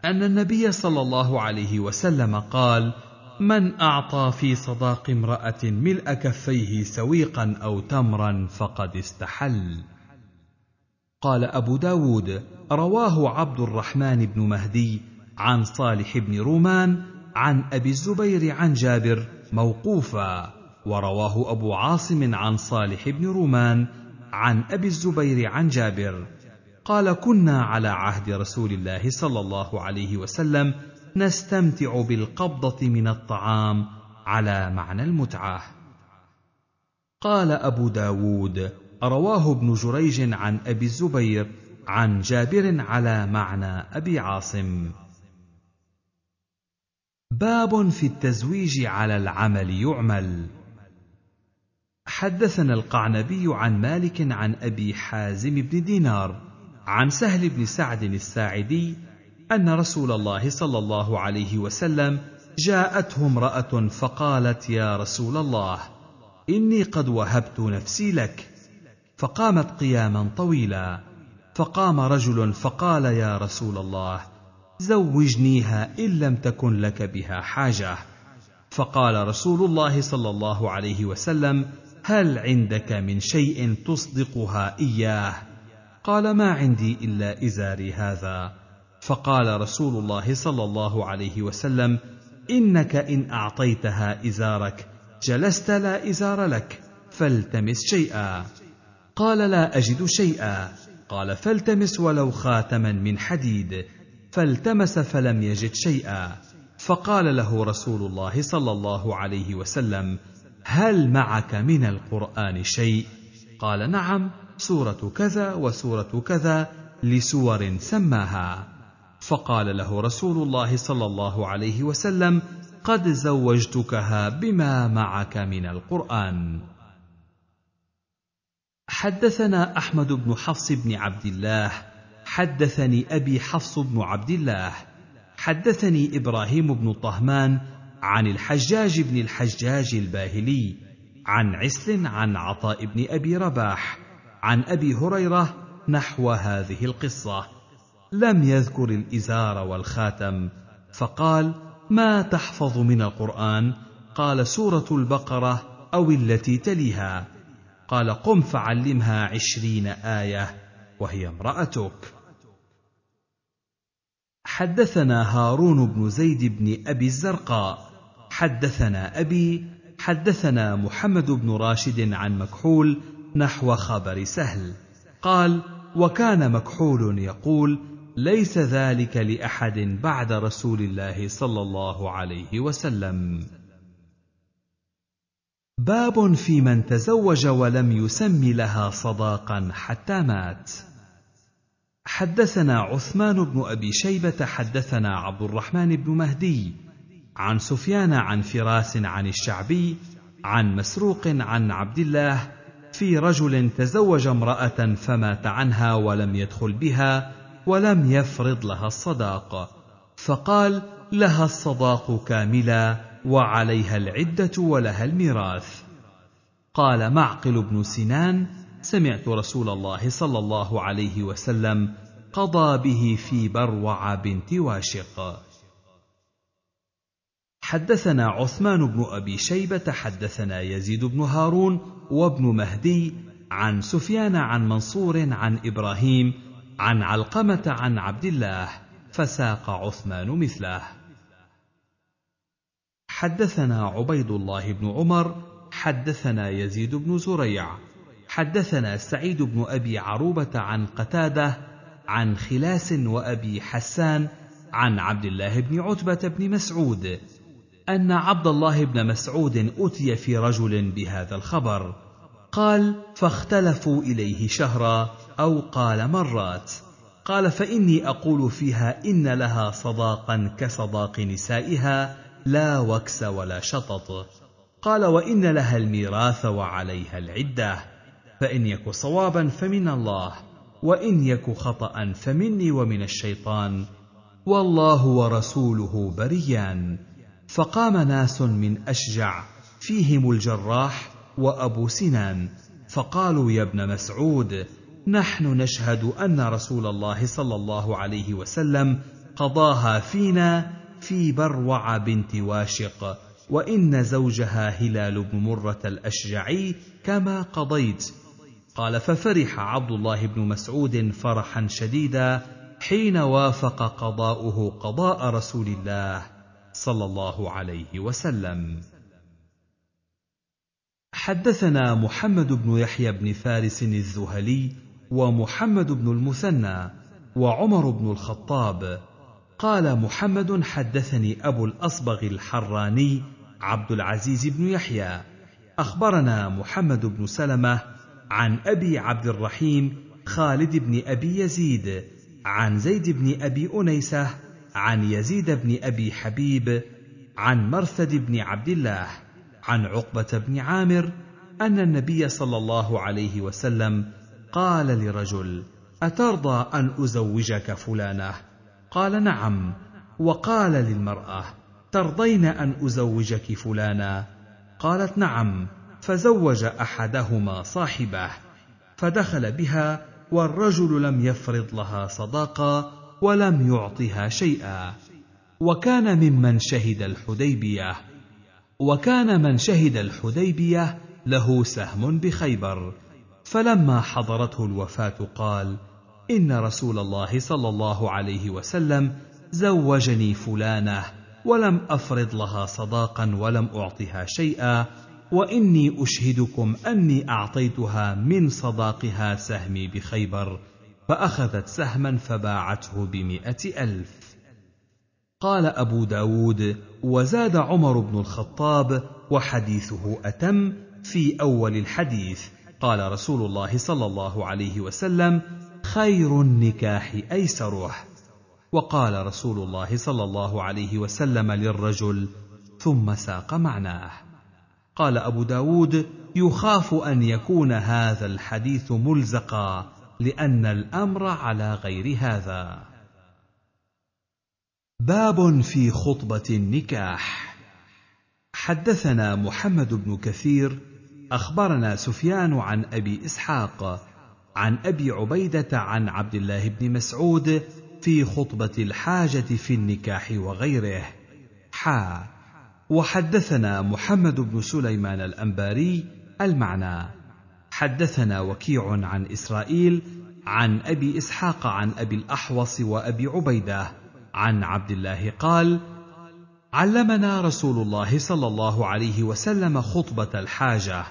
[SPEAKER 1] أن النبي صلى الله عليه وسلم قال: من أعطى في صداق امرأة ملء كفيه سويقا أو تمرا فقد استحل قال أبو داود رواه عبد الرحمن بن مهدي عن صالح بن رومان عن أبي الزبير عن جابر موقوفا ورواه أبو عاصم عن صالح بن رومان عن أبي الزبير عن جابر قال كنا على عهد رسول الله صلى الله عليه وسلم نستمتع بالقبضه من الطعام على معنى المتعه قال ابو داود رواه ابن جريج عن ابي الزبير عن جابر على معنى ابي عاصم باب في التزويج على العمل يعمل حدثنا القعنبي عن مالك عن ابي حازم بن دينار عن سهل بن سعد الساعدي ان رسول الله صلى الله عليه وسلم جاءته امراه فقالت يا رسول الله اني قد وهبت نفسي لك فقامت قياما طويلا فقام رجل فقال يا رسول الله زوجنيها ان لم تكن لك بها حاجه فقال رسول الله صلى الله عليه وسلم هل عندك من شيء تصدقها اياه قال ما عندي الا ازاري هذا فقال رسول الله صلى الله عليه وسلم انك ان اعطيتها ازارك جلست لا ازار لك فالتمس شيئا قال لا اجد شيئا قال فالتمس ولو خاتما من حديد فالتمس فلم يجد شيئا فقال له رسول الله صلى الله عليه وسلم هل معك من القران شيء قال نعم سوره كذا وسوره كذا لسور سماها فقال له رسول الله صلى الله عليه وسلم قد زوجتكها بما معك من القران حدثنا احمد بن حفص بن عبد الله حدثني ابي حفص بن عبد الله حدثني ابراهيم بن طهمان عن الحجاج بن الحجاج الباهلي عن عسل عن عطاء بن ابي رباح عن ابي هريره نحو هذه القصه لم يذكر الازار والخاتم فقال ما تحفظ من القران قال سوره البقره او التي تليها قال قم فعلمها عشرين ايه وهي امراتك حدثنا هارون بن زيد بن ابي الزرقاء حدثنا ابي حدثنا محمد بن راشد عن مكحول نحو خبر سهل قال وكان مكحول يقول ليس ذلك لاحد بعد رسول الله صلى الله عليه وسلم باب في من تزوج ولم يسم لها صداقا حتى مات حدثنا عثمان بن ابي شيبه حدثنا عبد الرحمن بن مهدي عن سفيان عن فراس عن الشعبي عن مسروق عن عبد الله في رجل تزوج امراه فمات عنها ولم يدخل بها ولم يفرض لها الصداق فقال لها الصداق كاملا وعليها العده ولها الميراث قال معقل بن سنان سمعت رسول الله صلى الله عليه وسلم قضى به في بروع بنت واشق حدثنا عثمان بن ابي شيبه حدثنا يزيد بن هارون وابن مهدي عن سفيان عن منصور عن ابراهيم عن علقمة عن عبد الله فساق عثمان مثله. حدثنا عبيد الله بن عمر، حدثنا يزيد بن زريع، حدثنا سعيد بن أبي عروبة عن قتادة، عن خلاس وأبي حسان، عن عبد الله بن عتبة بن مسعود، أن عبد الله بن مسعود أتي في رجل بهذا الخبر، قال: فاختلفوا إليه شهرًا أو قال مرات قال فإني أقول فيها إن لها صداقا كصداق نسائها لا وكس ولا شطط قال وإن لها الميراث وعليها العدة فإن يك صوابا فمن الله وإن يك خطأ فمني ومن الشيطان والله ورسوله بريان فقام ناس من أشجع فيهم الجراح وأبو سنان فقالوا يا ابن مسعود نحن نشهد ان رسول الله صلى الله عليه وسلم قضاها فينا في بروع بنت واشق وان زوجها هلال بن مره الاشجعي كما قضيت قال ففرح عبد الله بن مسعود فرحا شديدا حين وافق قضاؤه قضاء رسول الله صلى الله عليه وسلم حدثنا محمد بن يحيى بن فارس الذهلي ومحمد بن المثنى وعمر بن الخطاب قال محمد حدثني ابو الاصبغ الحراني عبد العزيز بن يحيى اخبرنا محمد بن سلمه عن ابي عبد الرحيم خالد بن ابي يزيد عن زيد بن ابي انيسه عن يزيد بن ابي حبيب عن مرثد بن عبد الله عن عقبه بن عامر ان النبي صلى الله عليه وسلم قال لرجل اترضى ان ازوجك فلانه قال نعم وقال للمراه ترضين ان ازوجك فلانا قالت نعم فزوج احدهما صاحبه فدخل بها والرجل لم يفرض لها صداقه ولم يعطها شيئا وكان ممن شهد الحديبيه وكان من شهد الحديبيه له سهم بخيبر فلما حضرته الوفاه قال ان رسول الله صلى الله عليه وسلم زوجني فلانه ولم افرض لها صداقا ولم اعطها شيئا واني اشهدكم اني اعطيتها من صداقها سهمي بخيبر فاخذت سهما فباعته بمائه الف قال ابو داود وزاد عمر بن الخطاب وحديثه اتم في اول الحديث قال رسول الله صلى الله عليه وسلم خير النكاح ايسره وقال رسول الله صلى الله عليه وسلم للرجل ثم ساق معناه قال ابو داود يخاف ان يكون هذا الحديث ملزقا لان الامر على غير هذا باب في خطبه النكاح حدثنا محمد بن كثير اخبرنا سفيان عن ابي اسحاق عن ابي عبيده عن عبد الله بن مسعود في خطبه الحاجه في النكاح وغيره حا وحدثنا محمد بن سليمان الانباري المعنى حدثنا وكيع عن اسرائيل عن ابي اسحاق عن ابي الاحوص وابي عبيده عن عبد الله قال علمنا رسول الله صلى الله عليه وسلم خطبه الحاجه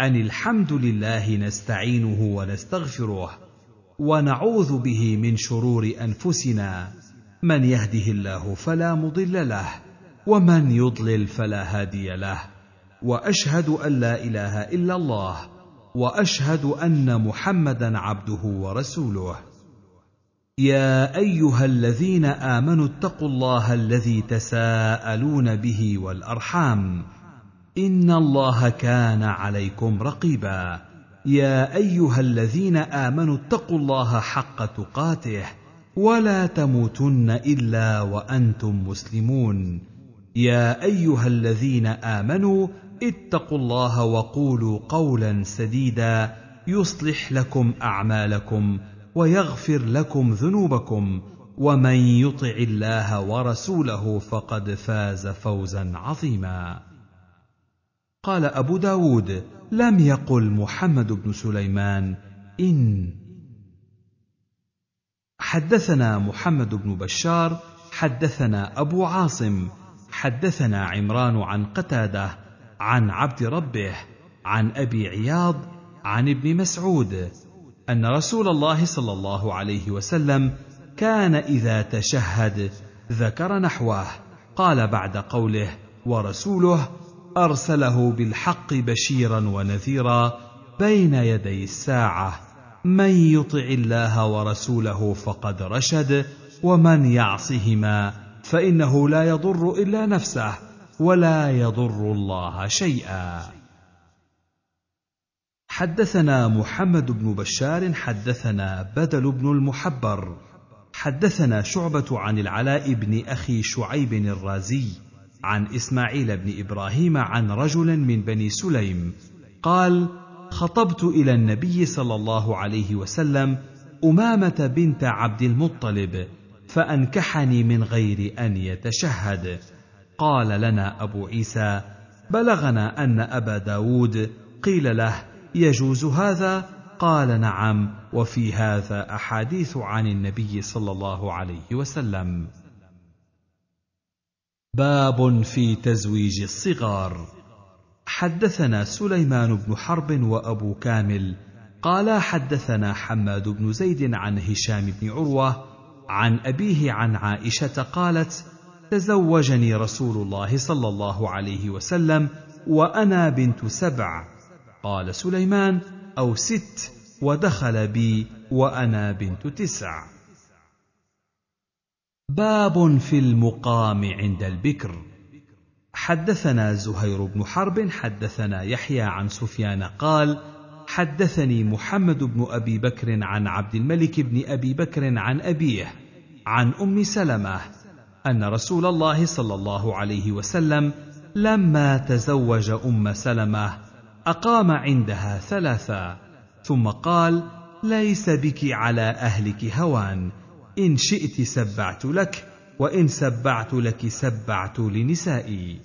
[SPEAKER 1] ان الحمد لله نستعينه ونستغفره ونعوذ به من شرور انفسنا من يهده الله فلا مضل له ومن يضلل فلا هادي له واشهد ان لا اله الا الله واشهد ان محمدا عبده ورسوله يا ايها الذين امنوا اتقوا الله الذي تساءلون به والارحام ان الله كان عليكم رقيبا يا ايها الذين امنوا اتقوا الله حق تقاته ولا تموتن الا وانتم مسلمون يا ايها الذين امنوا اتقوا الله وقولوا قولا سديدا يصلح لكم اعمالكم ويغفر لكم ذنوبكم ومن يطع الله ورسوله فقد فاز فوزا عظيما قال ابو داود لم يقل محمد بن سليمان ان حدثنا محمد بن بشار حدثنا ابو عاصم حدثنا عمران عن قتاده عن عبد ربه عن ابي عياض عن ابن مسعود ان رسول الله صلى الله عليه وسلم كان اذا تشهد ذكر نحوه قال بعد قوله ورسوله ارسله بالحق بشيرا ونذيرا بين يدي الساعه من يطع الله ورسوله فقد رشد ومن يعصهما فانه لا يضر الا نفسه ولا يضر الله شيئا حدثنا محمد بن بشار حدثنا بدل بن المحبر حدثنا شعبة عن العلاء بن أخي شعيب الرازي عن إسماعيل بن إبراهيم عن رجل من بني سليم قال خطبت إلى النبي صلى الله عليه وسلم أمامة بنت عبد المطلب فأنكحني من غير أن يتشهد قال لنا أبو عيسى بلغنا أن أبا داود قيل له يجوز هذا قال نعم وفي هذا احاديث عن النبي صلى الله عليه وسلم باب في تزويج الصغار حدثنا سليمان بن حرب وابو كامل قال حدثنا حماد بن زيد عن هشام بن عروه عن ابيه عن عائشه قالت تزوجني رسول الله صلى الله عليه وسلم وانا بنت سبع قال سليمان او ست ودخل بي وانا بنت تسع باب في المقام عند البكر حدثنا زهير بن حرب حدثنا يحيى عن سفيان قال حدثني محمد بن ابي بكر عن عبد الملك بن ابي بكر عن ابيه عن ام سلمه ان رسول الله صلى الله عليه وسلم لما تزوج ام سلمه اقام عندها ثلاثا ثم قال ليس بك على اهلك هوان ان شئت سبعت لك وان سبعت لك سبعت لنسائي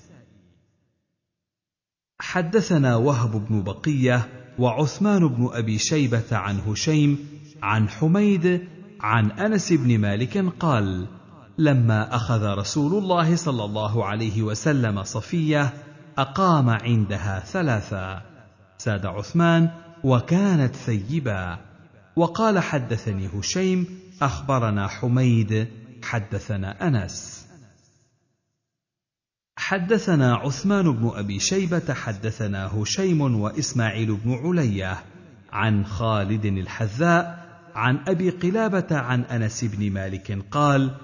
[SPEAKER 1] حدثنا وهب بن بقيه وعثمان بن ابي شيبه عن هشيم عن حميد عن انس بن مالك قال لما اخذ رسول الله صلى الله عليه وسلم صفيه اقام عندها ثلاثا ساد عثمان وكانت ثيبا وقال حدثني هشيم اخبرنا حميد حدثنا انس حدثنا عثمان بن ابي شيبه حدثنا هشيم واسماعيل بن علية عن خالد الحذاء عن ابي قلابه عن انس بن مالك قال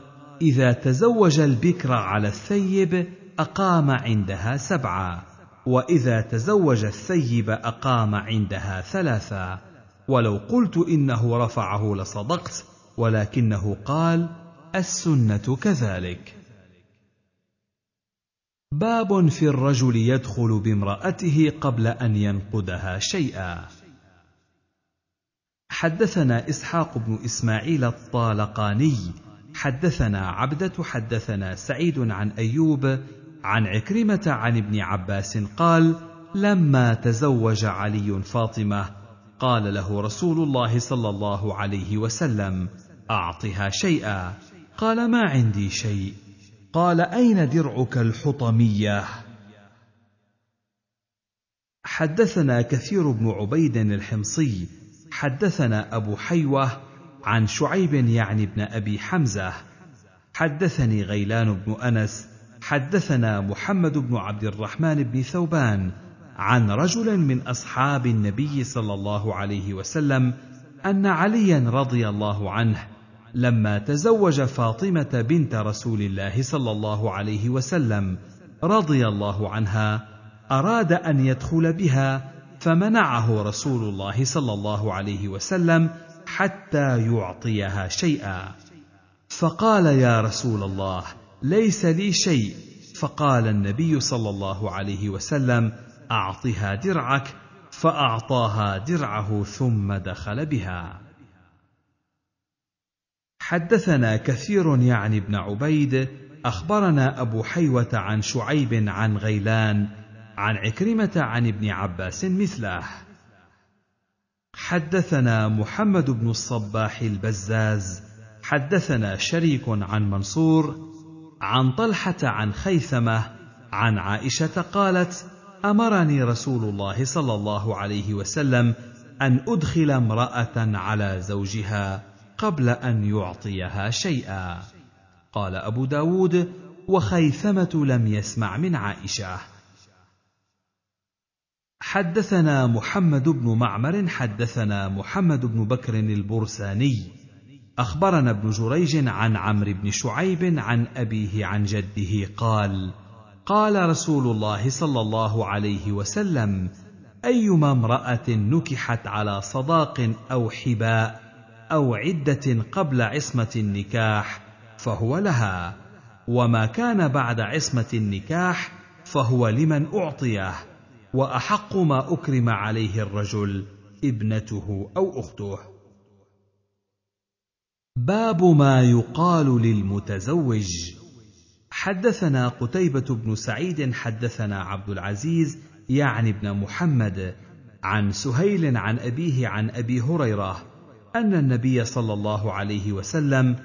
[SPEAKER 1] اذا تزوج البكر على الثيب اقام عندها سبعه واذا تزوج الثيب اقام عندها ثلاثا ولو قلت انه رفعه لصدقت ولكنه قال السنه كذلك باب في الرجل يدخل بامراته قبل ان ينقدها شيئا حدثنا اسحاق بن اسماعيل الطالقاني حدثنا عبده حدثنا سعيد عن ايوب عن عكرمه عن ابن عباس قال لما تزوج علي فاطمه قال له رسول الله صلى الله عليه وسلم اعطها شيئا قال ما عندي شيء قال اين درعك الحطميه حدثنا كثير بن عبيد الحمصي حدثنا ابو حيوه عن شعيب يعني بن ابي حمزه حدثني غيلان بن انس حدثنا محمد بن عبد الرحمن بن ثوبان عن رجل من اصحاب النبي صلى الله عليه وسلم ان عليا رضي الله عنه لما تزوج فاطمه بنت رسول الله صلى الله عليه وسلم رضي الله عنها اراد ان يدخل بها فمنعه رسول الله صلى الله عليه وسلم حتى يعطيها شيئا فقال يا رسول الله ليس لي شيء فقال النبي صلى الله عليه وسلم اعطها درعك فاعطاها درعه ثم دخل بها حدثنا كثير يعني ابن عبيد اخبرنا ابو حيوه عن شعيب عن غيلان عن عكرمه عن ابن عباس مثله حدثنا محمد بن الصباح البزاز حدثنا شريك عن منصور عن طلحه عن خيثمه عن عائشه قالت امرني رسول الله صلى الله عليه وسلم ان ادخل امراه على زوجها قبل ان يعطيها شيئا قال ابو داود وخيثمه لم يسمع من عائشه حدثنا محمد بن معمر حدثنا محمد بن بكر البرساني اخبرنا ابن جريج عن عمرو بن شعيب عن ابيه عن جده قال قال رسول الله صلى الله عليه وسلم ايما امراه نكحت على صداق او حباء او عده قبل عصمه النكاح فهو لها وما كان بعد عصمه النكاح فهو لمن اعطيه واحق ما اكرم عليه الرجل ابنته او اخته باب ما يقال للمتزوج حدثنا قتيبة بن سعيد حدثنا عبد العزيز يعني بن محمد عن سهيل عن أبيه عن أبي هريرة أن النبي صلى الله عليه وسلم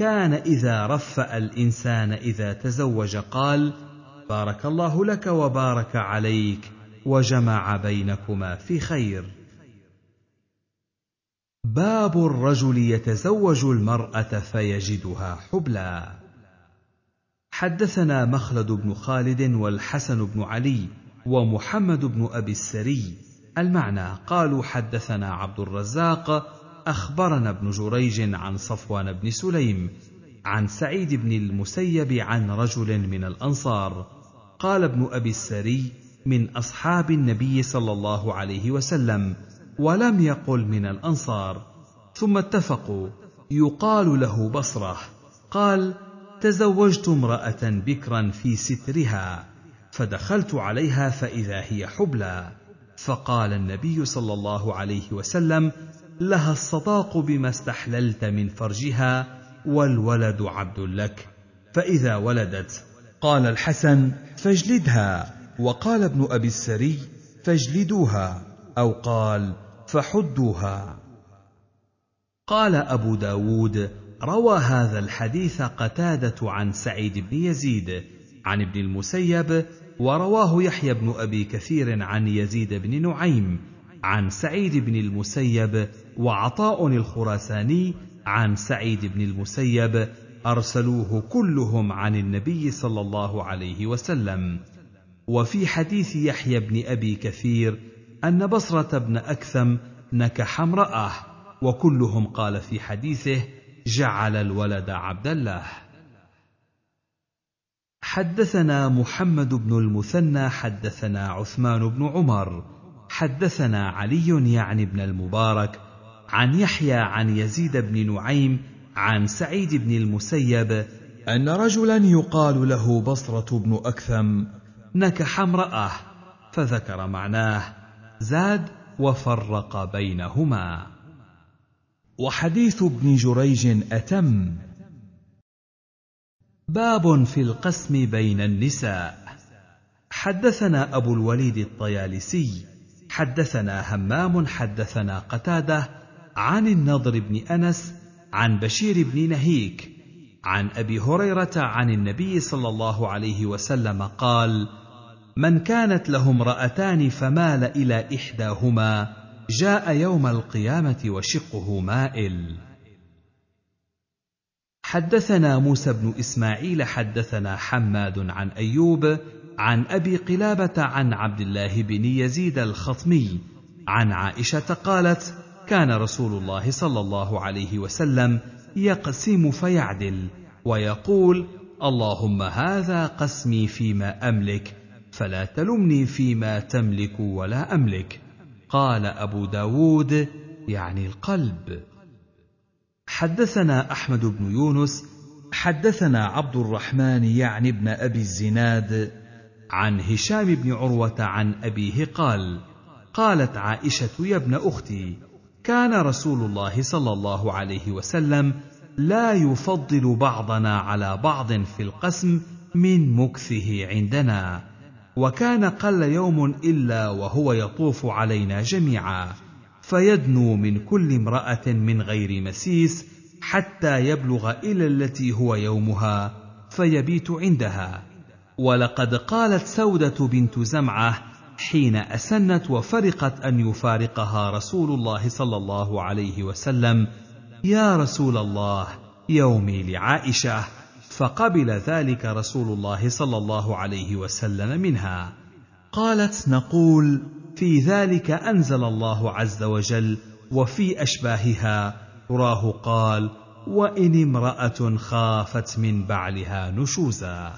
[SPEAKER 1] كان إذا رفأ الإنسان إذا تزوج قال: بارك الله لك وبارك عليك وجمع بينكما في خير. باب الرجل يتزوج المرأة فيجدها حبلا. حدثنا مخلد بن خالد والحسن بن علي ومحمد بن أبي السري، المعنى قالوا حدثنا عبد الرزاق أخبرنا ابن جريج عن صفوان بن سليم، عن سعيد بن المسيب عن رجل من الأنصار، قال ابن أبي السري: من أصحاب النبي صلى الله عليه وسلم: ولم يقل من الانصار ثم اتفقوا يقال له بصره قال تزوجت امراه بكرا في سترها فدخلت عليها فاذا هي حبلى فقال النبي صلى الله عليه وسلم لها الصداق بما استحللت من فرجها والولد عبد لك فاذا ولدت قال الحسن فاجلدها وقال ابن ابي السري فاجلدوها او قال فحدوها قال أبو داود روى هذا الحديث قتادة عن سعيد بن يزيد عن ابن المسيب ورواه يحيى بن أبي كثير عن يزيد بن نعيم عن سعيد بن المسيب وعطاء الخراساني عن سعيد بن المسيب أرسلوه كلهم عن النبي صلى الله عليه وسلم وفي حديث يحيى بن أبي كثير أن بصرة بن أكثم نكح امرأة وكلهم قال في حديثه جعل الولد عبد الله حدثنا محمد بن المثنى حدثنا عثمان بن عمر حدثنا علي يعني بن المبارك عن يحيى عن يزيد بن نعيم عن سعيد بن المسيب ان رجلا يقال له بصره بن اكثم نكح امراه فذكر معناه زاد وفرق بينهما وحديث ابن جريج اتم باب في القسم بين النساء حدثنا ابو الوليد الطيالسي حدثنا همام حدثنا قتاده عن النضر بن انس عن بشير بن نهيك عن ابي هريره عن النبي صلى الله عليه وسلم قال من كانت له امرأتان فمال إلى إحداهما جاء يوم القيامة وشقه مائل. حدثنا موسى بن إسماعيل حدثنا حماد عن أيوب عن أبي قلابة عن عبد الله بن يزيد الخطمي عن عائشة قالت: كان رسول الله صلى الله عليه وسلم يقسم فيعدل ويقول: اللهم هذا قسمي فيما أملك فلا تلمني فيما تملك ولا أملك قال أبو داود يعني القلب حدثنا أحمد بن يونس حدثنا عبد الرحمن يعني ابن أبي الزناد عن هشام بن عروة عن أبيه قال قالت عائشة يا ابن أختي كان رسول الله صلى الله عليه وسلم لا يفضل بعضنا على بعض في القسم من مكثه عندنا وكان قل يوم الا وهو يطوف علينا جميعا فيدنو من كل امراه من غير مسيس حتى يبلغ الى التي هو يومها فيبيت عندها ولقد قالت سوده بنت زمعه حين اسنت وفرقت ان يفارقها رسول الله صلى الله عليه وسلم يا رسول الله يومي لعائشه فقبل ذلك رسول الله صلى الله عليه وسلم منها قالت نقول في ذلك انزل الله عز وجل وفي اشباهها تراه قال وان امراه خافت من بعلها نشوزا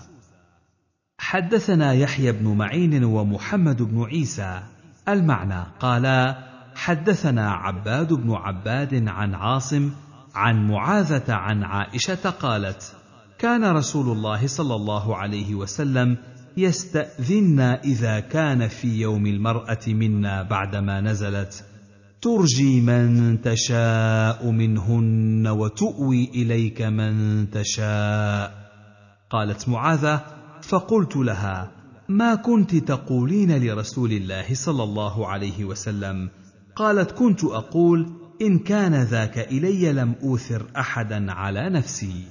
[SPEAKER 1] حدثنا يحيى بن معين ومحمد بن عيسى المعنى قالا حدثنا عباد بن عباد عن عاصم عن معاذه عن عائشه قالت كان رسول الله صلى الله عليه وسلم يستاذنا اذا كان في يوم المراه منا بعدما نزلت ترجي من تشاء منهن وتؤوي اليك من تشاء قالت معاذه فقلت لها ما كنت تقولين لرسول الله صلى الله عليه وسلم قالت كنت اقول ان كان ذاك الي لم اوثر احدا على نفسي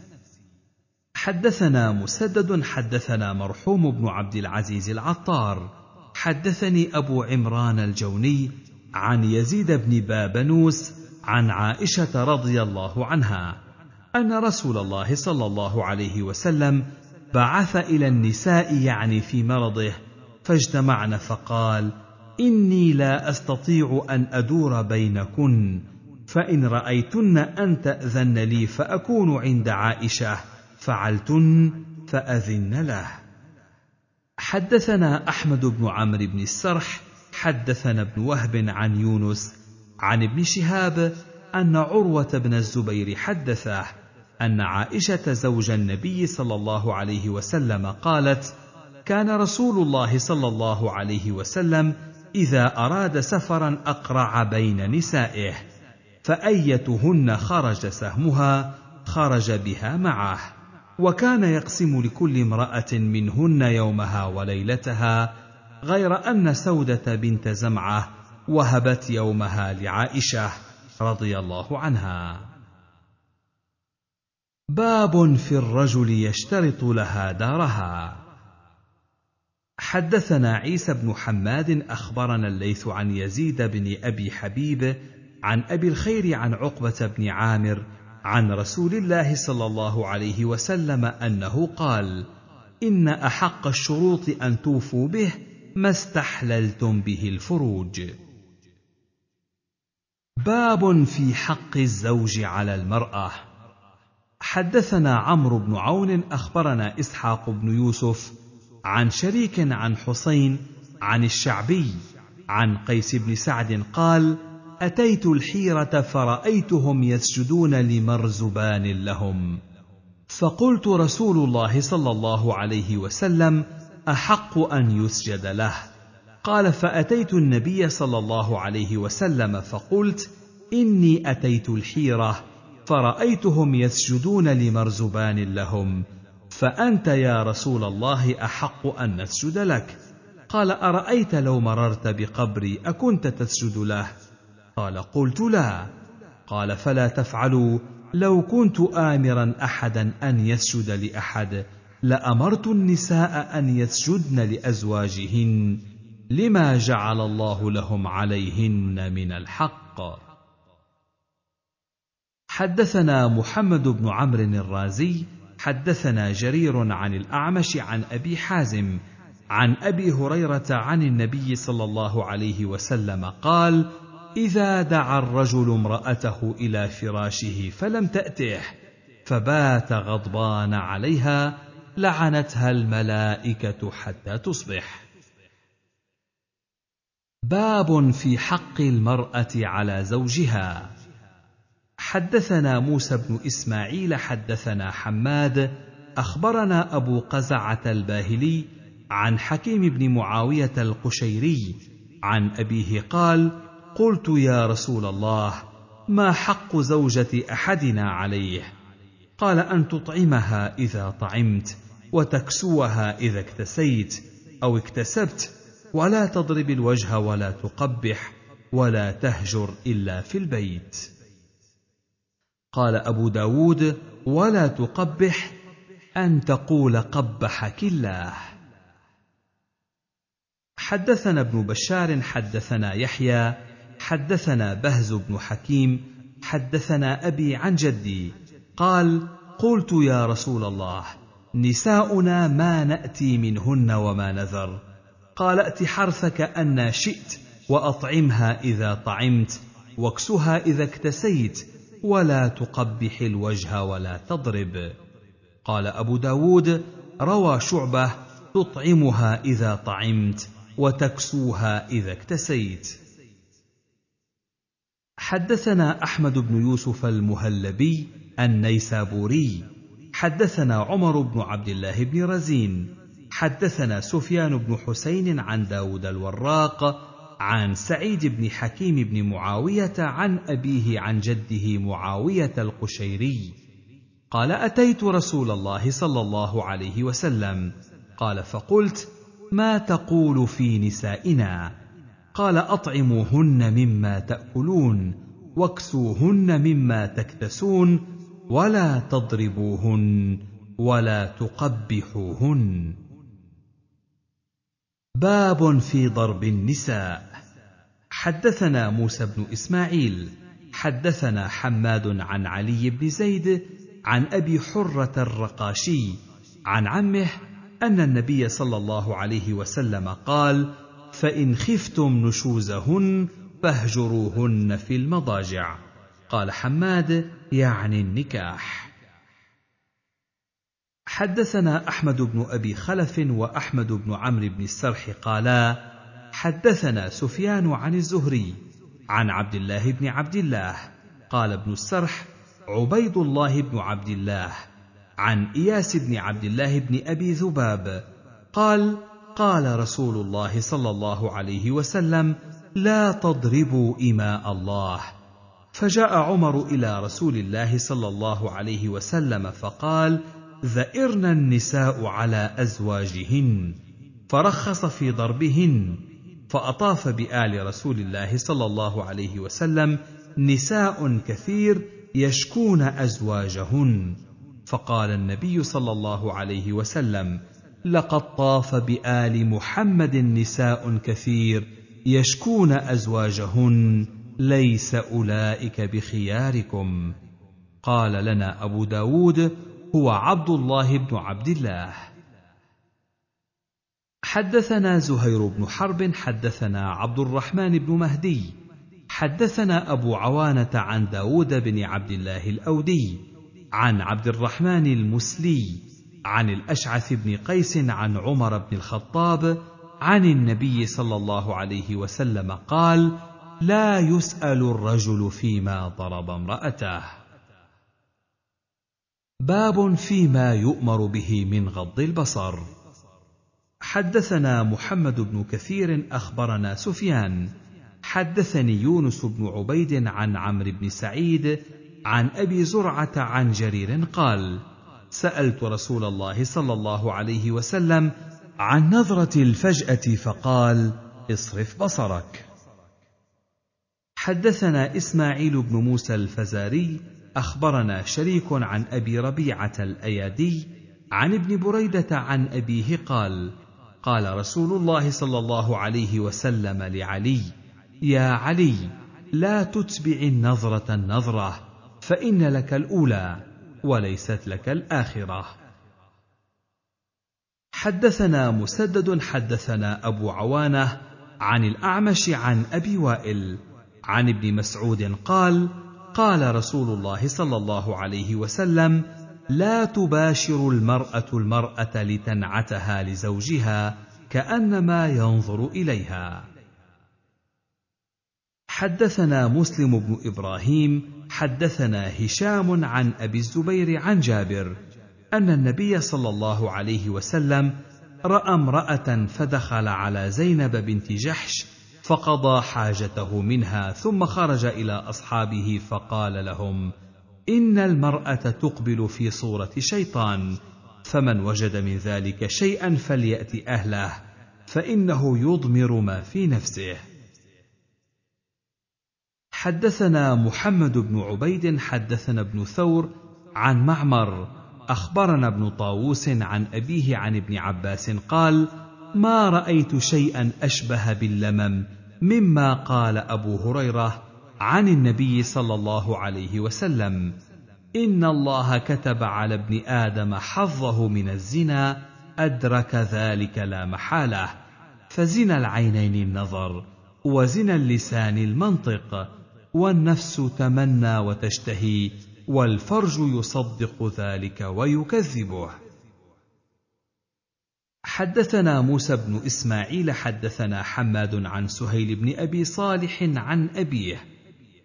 [SPEAKER 1] حدثنا مسدد حدثنا مرحوم بن عبد العزيز العطار حدثني ابو عمران الجوني عن يزيد بن بابنوس عن عائشه رضي الله عنها ان رسول الله صلى الله عليه وسلم بعث الى النساء يعني في مرضه فاجتمعن فقال اني لا استطيع ان ادور بينكن فان رايتن ان تاذن لي فاكون عند عائشه فعلتن فأذن له حدثنا أحمد بن عمرو بن السرح حدثنا ابن وهب عن يونس عن ابن شهاب أن عروة بن الزبير حدثه أن عائشة زوج النبي صلى الله عليه وسلم قالت: كان رسول الله صلى الله عليه وسلم إذا أراد سفرا أقرع بين نسائه، فأيتهن خرج سهمها خرج بها معه. وكان يقسم لكل امراه منهن يومها وليلتها غير ان سوده بنت زمعه وهبت يومها لعائشه رضي الله عنها باب في الرجل يشترط لها دارها حدثنا عيسى بن حماد اخبرنا الليث عن يزيد بن ابي حبيب عن ابي الخير عن عقبه بن عامر عن رسول الله صلى الله عليه وسلم انه قال ان احق الشروط ان توفوا به ما استحللتم به الفروج باب في حق الزوج على المراه حدثنا عمرو بن عون اخبرنا اسحاق بن يوسف عن شريك عن حسين عن الشعبي عن قيس بن سعد قال اتيت الحيره فرايتهم يسجدون لمرزبان لهم فقلت رسول الله صلى الله عليه وسلم احق ان يسجد له قال فاتيت النبي صلى الله عليه وسلم فقلت اني اتيت الحيره فرايتهم يسجدون لمرزبان لهم فانت يا رسول الله احق ان نسجد لك قال ارايت لو مررت بقبري اكنت تسجد له قال قلت لا قال فلا تفعلوا لو كنت امرا احدا ان يسجد لاحد لامرت النساء ان يسجدن لازواجهن لما جعل الله لهم عليهن من الحق حدثنا محمد بن عمرو الرازي حدثنا جرير عن الاعمش عن ابي حازم عن ابي هريره عن النبي صلى الله عليه وسلم قال اذا دعا الرجل امراته الى فراشه فلم تاته فبات غضبان عليها لعنتها الملائكه حتى تصبح باب في حق المراه على زوجها حدثنا موسى بن اسماعيل حدثنا حماد اخبرنا ابو قزعه الباهلي عن حكيم بن معاويه القشيري عن ابيه قال قلت يا رسول الله ما حق زوجه احدنا عليه قال ان تطعمها اذا طعمت وتكسوها اذا اكتسيت او اكتسبت ولا تضرب الوجه ولا تقبح ولا تهجر الا في البيت قال ابو داود ولا تقبح ان تقول قبحك الله حدثنا ابن بشار حدثنا يحيى حدثنا بهز بن حكيم حدثنا ابي عن جدي قال قلت يا رسول الله نساؤنا ما ناتي منهن وما نذر قال ائت حرثك أن شئت واطعمها اذا طعمت واكسها اذا اكتسيت ولا تقبح الوجه ولا تضرب قال ابو داود روى شعبه تطعمها اذا طعمت وتكسوها اذا اكتسيت حدثنا احمد بن يوسف المهلبي النيسابوري حدثنا عمر بن عبد الله بن رزين حدثنا سفيان بن حسين عن داود الوراق عن سعيد بن حكيم بن معاويه عن ابيه عن جده معاويه القشيري قال اتيت رسول الله صلى الله عليه وسلم قال فقلت ما تقول في نسائنا قال اطعموهن مما تاكلون واكسوهن مما تكتسون ولا تضربوهن ولا تقبحوهن باب في ضرب النساء حدثنا موسى بن اسماعيل حدثنا حماد عن علي بن زيد عن ابي حره الرقاشي عن عمه ان النبي صلى الله عليه وسلم قال فان خفتم نشوزهن فاهجروهن في المضاجع قال حماد يعني النكاح حدثنا احمد بن ابي خلف واحمد بن عمرو بن السرح قالا حدثنا سفيان عن الزهري عن عبد الله بن عبد الله قال ابن السرح عبيد الله بن عبد الله عن اياس بن عبد الله بن ابي ذباب قال قال رسول الله صلى الله عليه وسلم لا تضربوا اماء الله فجاء عمر الى رسول الله صلى الله عليه وسلم فقال ذئرن النساء على ازواجهن فرخص في ضربهن فاطاف بال رسول الله صلى الله عليه وسلم نساء كثير يشكون ازواجهن فقال النبي صلى الله عليه وسلم لقد طاف بال محمد نساء كثير يشكون ازواجهن ليس اولئك بخياركم قال لنا ابو داود هو عبد الله بن عبد الله حدثنا زهير بن حرب حدثنا عبد الرحمن بن مهدي حدثنا ابو عوانه عن داود بن عبد الله الاودي عن عبد الرحمن المسلي عن الاشعث بن قيس عن عمر بن الخطاب عن النبي صلى الله عليه وسلم قال لا يسال الرجل فيما ضرب امراته باب فيما يؤمر به من غض البصر حدثنا محمد بن كثير اخبرنا سفيان حدثني يونس بن عبيد عن عمرو بن سعيد عن ابي زرعه عن جرير قال سألت رسول الله صلى الله عليه وسلم عن نظرة الفجأة فقال: اصرف بصرك. حدثنا إسماعيل بن موسى الفزاري أخبرنا شريك عن أبي ربيعة الأيادي عن ابن بريدة عن أبيه قال: قال رسول الله صلى الله عليه وسلم لعلي: يا علي لا تتبع النظرة النظرة فإن لك الأولى وليست لك الآخرة. حدثنا مسدد حدثنا أبو عوانة عن الأعمش عن أبي وائل عن ابن مسعود قال: قال رسول الله صلى الله عليه وسلم: لا تباشر المرأة المرأة لتنعتها لزوجها كأنما ينظر إليها. حدثنا مسلم بن إبراهيم حدثنا هشام عن ابي الزبير عن جابر ان النبي صلى الله عليه وسلم راى امراه فدخل على زينب بنت جحش فقضى حاجته منها ثم خرج الى اصحابه فقال لهم ان المراه تقبل في صوره شيطان فمن وجد من ذلك شيئا فليات اهله فانه يضمر ما في نفسه حدثنا محمد بن عبيد حدثنا ابن ثور عن معمر اخبرنا ابن طاووس عن ابيه عن ابن عباس قال ما رايت شيئا اشبه باللمم مما قال ابو هريره عن النبي صلى الله عليه وسلم ان الله كتب على ابن ادم حظه من الزنا ادرك ذلك لا محاله فزنا العينين النظر وزنا اللسان المنطق والنفس تمنى وتشتهي والفرج يصدق ذلك ويكذبه حدثنا موسى بن اسماعيل حدثنا حماد عن سهيل بن ابي صالح عن ابيه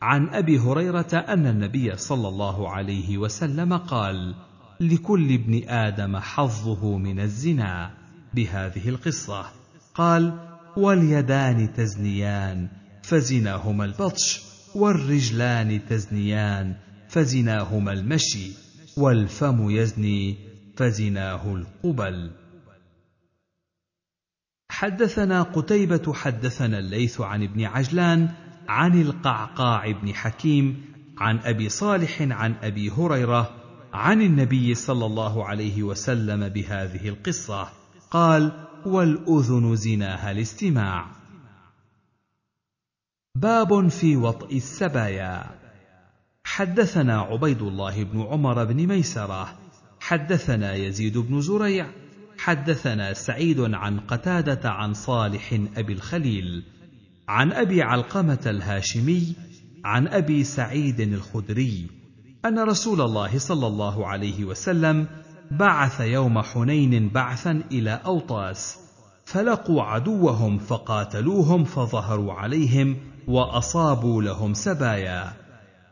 [SPEAKER 1] عن ابي هريره ان النبي صلى الله عليه وسلم قال لكل ابن ادم حظه من الزنا بهذه القصه قال واليدان تزنيان فزناهما البطش والرجلان تزنيان فزناهما المشي والفم يزني فزناه القبل حدثنا قتيبة حدثنا الليث عن ابن عجلان عن القعقاع بن حكيم عن أبي صالح عن أبي هريرة عن النبي صلى الله عليه وسلم بهذه القصة قال والأذن زناها الاستماع باب في وطئ السبايا حدثنا عبيد الله بن عمر بن ميسره حدثنا يزيد بن زريع حدثنا سعيد عن قتاده عن صالح ابي الخليل عن ابي علقمه الهاشمي عن ابي سعيد الخدري ان رسول الله صلى الله عليه وسلم بعث يوم حنين بعثا الى اوطاس فلقوا عدوهم فقاتلوهم فظهروا عليهم واصابوا لهم سبايا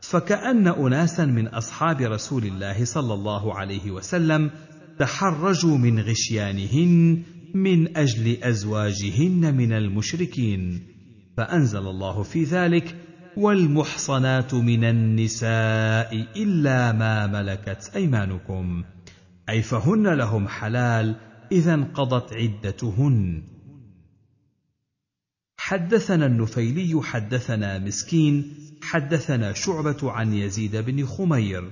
[SPEAKER 1] فكان اناسا من اصحاب رسول الله صلى الله عليه وسلم تحرجوا من غشيانهن من اجل ازواجهن من المشركين فانزل الله في ذلك والمحصنات من النساء الا ما ملكت ايمانكم اي فهن لهم حلال اذا انقضت عدتهن حدثنا النفيلي حدثنا مسكين حدثنا شعبة عن يزيد بن خمير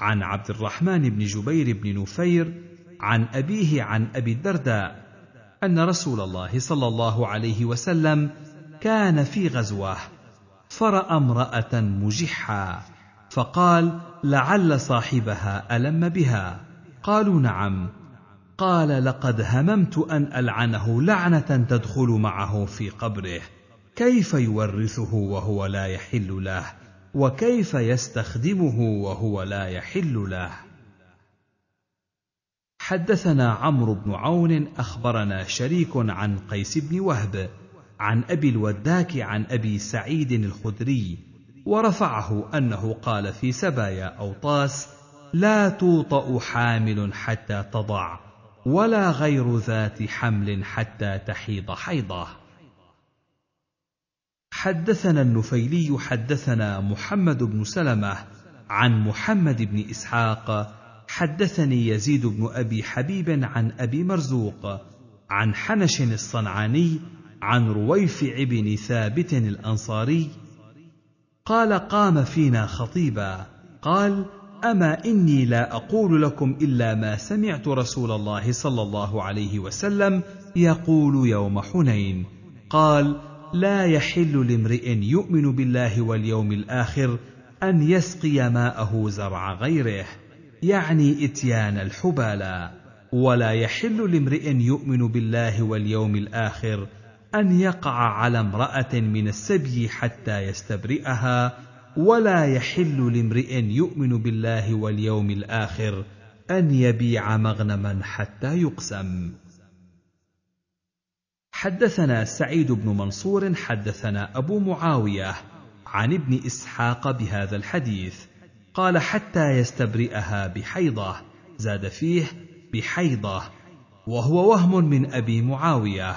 [SPEAKER 1] عن عبد الرحمن بن جبير بن نفير عن أبيه عن أبي الدرداء أن رسول الله صلى الله عليه وسلم كان في غزوة فرأى امرأة مجحة فقال لعل صاحبها ألم بها قالوا نعم قال لقد هممت ان العنه لعنه تدخل معه في قبره كيف يورثه وهو لا يحل له وكيف يستخدمه وهو لا يحل له حدثنا عمرو بن عون اخبرنا شريك عن قيس بن وهب عن ابي الوداك عن ابي سعيد الخدري ورفعه انه قال في سبايا اوطاس لا توطا حامل حتى تضع ولا غير ذات حمل حتى تحيض حيضه حدثنا النفيلي حدثنا محمد بن سلمه عن محمد بن اسحاق حدثني يزيد بن ابي حبيب عن ابي مرزوق عن حنش الصنعاني عن رويفع بن ثابت الانصاري قال قام فينا خطيبا قال اما اني لا اقول لكم الا ما سمعت رسول الله صلى الله عليه وسلم يقول يوم حنين قال لا يحل لامرئ يؤمن بالله واليوم الاخر ان يسقي ماءه زرع غيره يعني اتيان الحبالى ولا يحل لامرئ يؤمن بالله واليوم الاخر ان يقع على امراه من السبي حتى يستبرئها ولا يحل لامرئ يؤمن بالله واليوم الاخر ان يبيع مغنما حتى يقسم حدثنا سعيد بن منصور حدثنا ابو معاويه عن ابن اسحاق بهذا الحديث قال حتى يستبرئها بحيضه زاد فيه بحيضه وهو وهم من ابي معاويه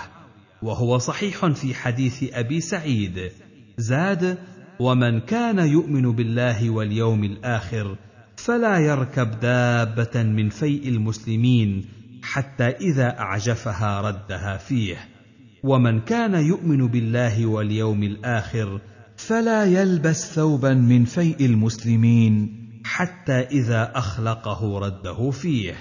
[SPEAKER 1] وهو صحيح في حديث ابي سعيد زاد ومن كان يؤمن بالله واليوم الاخر فلا يركب دابه من فيء المسلمين حتى اذا اعجفها ردها فيه ومن كان يؤمن بالله واليوم الاخر فلا يلبس ثوبا من فيء المسلمين حتى اذا اخلقه رده فيه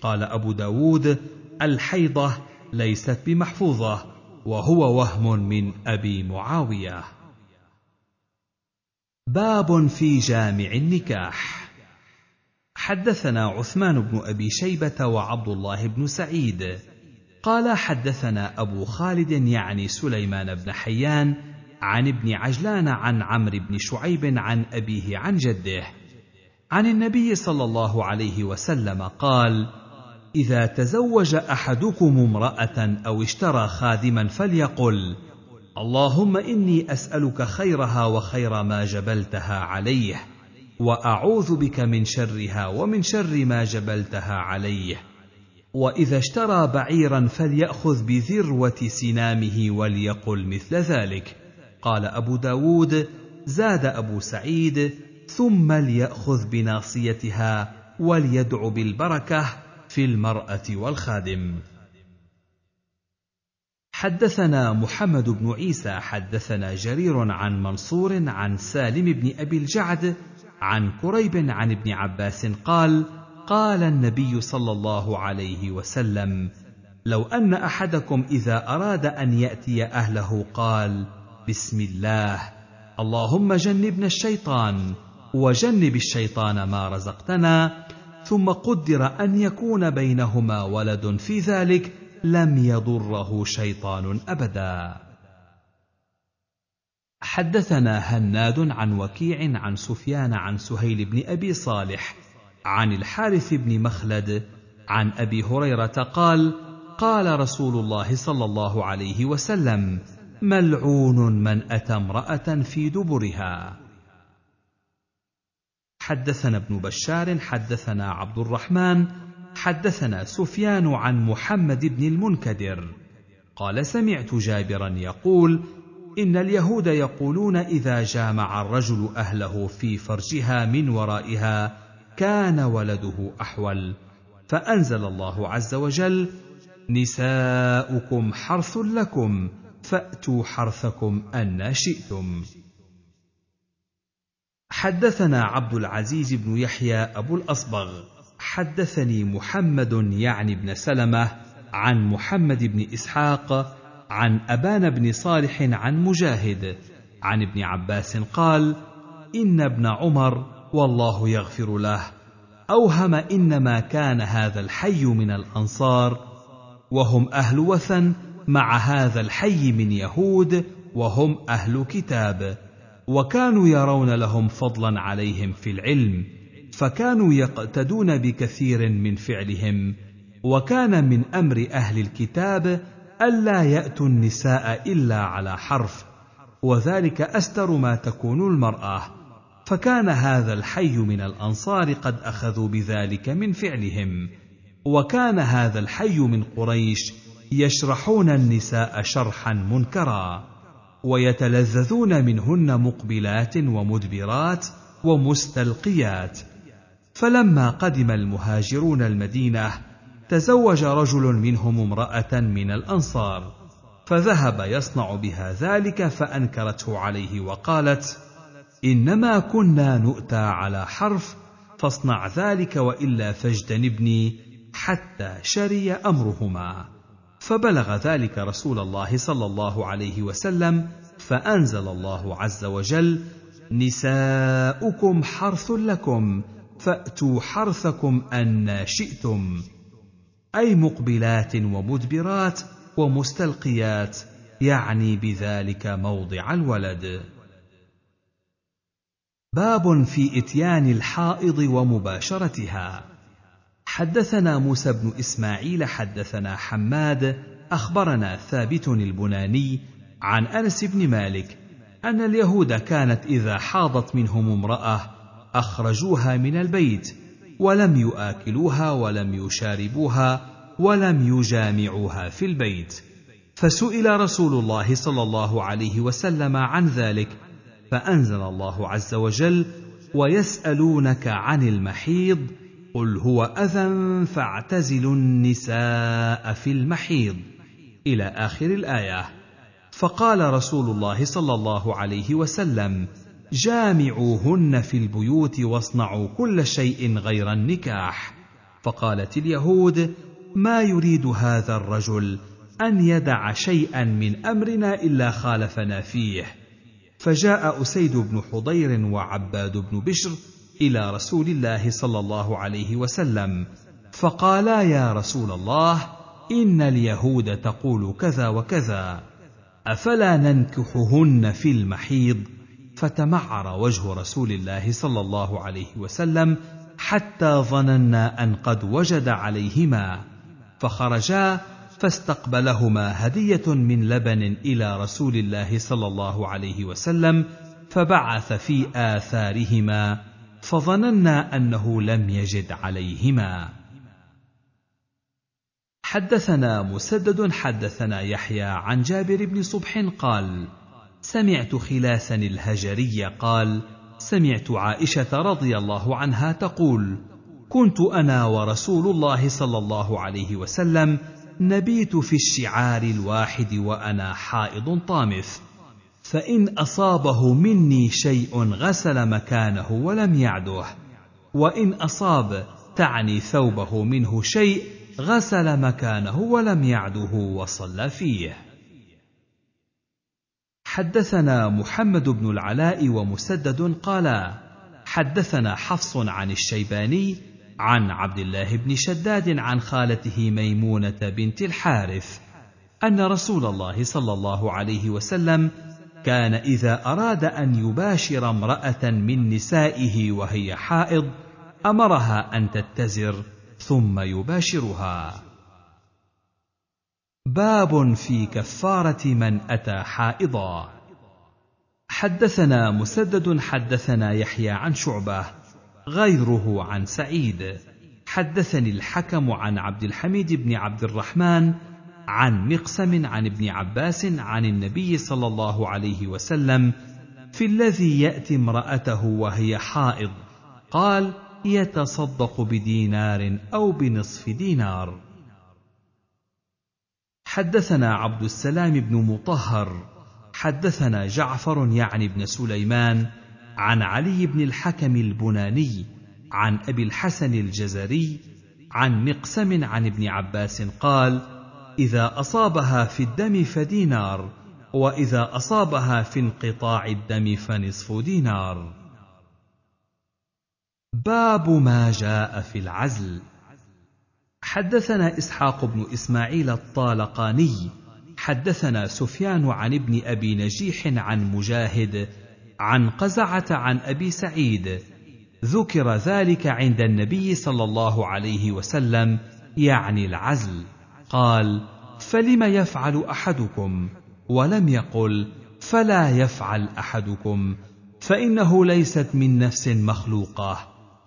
[SPEAKER 1] قال ابو داود الحيضه ليست بمحفوظه وهو وهم من ابي معاويه باب في جامع النكاح حدثنا عثمان بن ابي شيبه وعبد الله بن سعيد قال حدثنا ابو خالد يعني سليمان بن حيان عن ابن عجلان عن عمرو بن شعيب عن ابيه عن جده عن النبي صلى الله عليه وسلم قال اذا تزوج احدكم امراه او اشترى خادما فليقل اللهم اني اسالك خيرها وخير ما جبلتها عليه واعوذ بك من شرها ومن شر ما جبلتها عليه واذا اشترى بعيرا فلياخذ بذروه سنامه وليقل مثل ذلك قال ابو داود زاد ابو سعيد ثم لياخذ بناصيتها وليدع بالبركه في المراه والخادم حدثنا محمد بن عيسى حدثنا جرير عن منصور عن سالم بن ابي الجعد عن كريب عن ابن عباس قال قال النبي صلى الله عليه وسلم لو ان احدكم اذا اراد ان ياتي اهله قال بسم الله اللهم جنبنا الشيطان وجنب الشيطان ما رزقتنا ثم قدر ان يكون بينهما ولد في ذلك لم يضره شيطان ابدا حدثنا هناد عن وكيع عن سفيان عن سهيل بن ابي صالح عن الحارث بن مخلد عن ابي هريره قال قال رسول الله صلى الله عليه وسلم ملعون من اتى امراه في دبرها حدثنا ابن بشار حدثنا عبد الرحمن حدثنا سفيان عن محمد بن المنكدر قال سمعت جابرا يقول ان اليهود يقولون اذا جامع الرجل اهله في فرجها من ورائها كان ولده احول فانزل الله عز وجل نساؤكم حرث لكم فاتوا حرثكم ان شئتم حدثنا عبد العزيز بن يحيى ابو الاصبغ حدثني محمد يعني بن سلمه عن محمد بن اسحاق عن ابان بن صالح عن مجاهد عن ابن عباس قال ان ابن عمر والله يغفر له اوهم انما كان هذا الحي من الانصار وهم اهل وثن مع هذا الحي من يهود وهم اهل كتاب وكانوا يرون لهم فضلا عليهم في العلم فكانوا يقتدون بكثير من فعلهم وكان من امر اهل الكتاب الا ياتوا النساء الا على حرف وذلك استر ما تكون المراه فكان هذا الحي من الانصار قد اخذوا بذلك من فعلهم وكان هذا الحي من قريش يشرحون النساء شرحا منكرا ويتلذذون منهن مقبلات ومدبرات ومستلقيات فلما قدم المهاجرون المدينه تزوج رجل منهم امراه من الانصار فذهب يصنع بها ذلك فانكرته عليه وقالت انما كنا نؤتى على حرف فاصنع ذلك والا فاجتنبني حتى شري امرهما فبلغ ذلك رسول الله صلى الله عليه وسلم فانزل الله عز وجل نساؤكم حرث لكم فاتوا حرثكم ان شئتم اي مقبلات ومدبرات ومستلقيات يعني بذلك موضع الولد باب في اتيان الحائض ومباشرتها حدثنا موسى بن اسماعيل حدثنا حماد اخبرنا ثابت البناني عن انس بن مالك ان اليهود كانت اذا حاضت منهم امراه اخرجوها من البيت ولم يؤكلوها ولم يشاربوها ولم يجامعوها في البيت فسئل رسول الله صلى الله عليه وسلم عن ذلك فانزل الله عز وجل ويسالونك عن المحيض قل هو اذى فاعتزلوا النساء في المحيض الى اخر الايه فقال رسول الله صلى الله عليه وسلم جامعوهن في البيوت واصنعوا كل شيء غير النكاح فقالت اليهود ما يريد هذا الرجل ان يدع شيئا من امرنا الا خالفنا فيه فجاء اسيد بن حضير وعباد بن بشر الى رسول الله صلى الله عليه وسلم فقالا يا رسول الله ان اليهود تقول كذا وكذا افلا ننكحهن في المحيض فتمعر وجه رسول الله صلى الله عليه وسلم حتى ظننا ان قد وجد عليهما فخرجا فاستقبلهما هديه من لبن الى رسول الله صلى الله عليه وسلم فبعث في اثارهما فظننا انه لم يجد عليهما حدثنا مسدد حدثنا يحيى عن جابر بن صبح قال سمعت خلاسا الهجري قال سمعت عائشه رضي الله عنها تقول كنت انا ورسول الله صلى الله عليه وسلم نبيت في الشعار الواحد وانا حائض طامث فان اصابه مني شيء غسل مكانه ولم يعده وان اصاب تعني ثوبه منه شيء غسل مكانه ولم يعده وصلى فيه حدثنا محمد بن العلاء ومسدد قالا حدثنا حفص عن الشيباني عن عبد الله بن شداد عن خالته ميمونه بنت الحارث ان رسول الله صلى الله عليه وسلم كان اذا اراد ان يباشر امراه من نسائه وهي حائض امرها ان تتزر ثم يباشرها باب في كفاره من اتى حائضا حدثنا مسدد حدثنا يحيى عن شعبه غيره عن سعيد حدثني الحكم عن عبد الحميد بن عبد الرحمن عن مقسم عن ابن عباس عن النبي صلى الله عليه وسلم في الذي ياتي امراته وهي حائض قال يتصدق بدينار او بنصف دينار حدثنا عبد السلام بن مطهر حدثنا جعفر يعني بن سليمان عن علي بن الحكم البناني عن ابي الحسن الجزري عن مقسم عن ابن عباس قال اذا اصابها في الدم فدينار واذا اصابها في انقطاع الدم فنصف دينار باب ما جاء في العزل حدثنا إسحاق بن إسماعيل الطالقاني حدثنا سفيان عن ابن أبي نجيح عن مجاهد عن قزعة عن أبي سعيد ذكر ذلك عند النبي صلى الله عليه وسلم يعني العزل قال فلم يفعل أحدكم ولم يقل فلا يفعل أحدكم فإنه ليست من نفس مخلوقة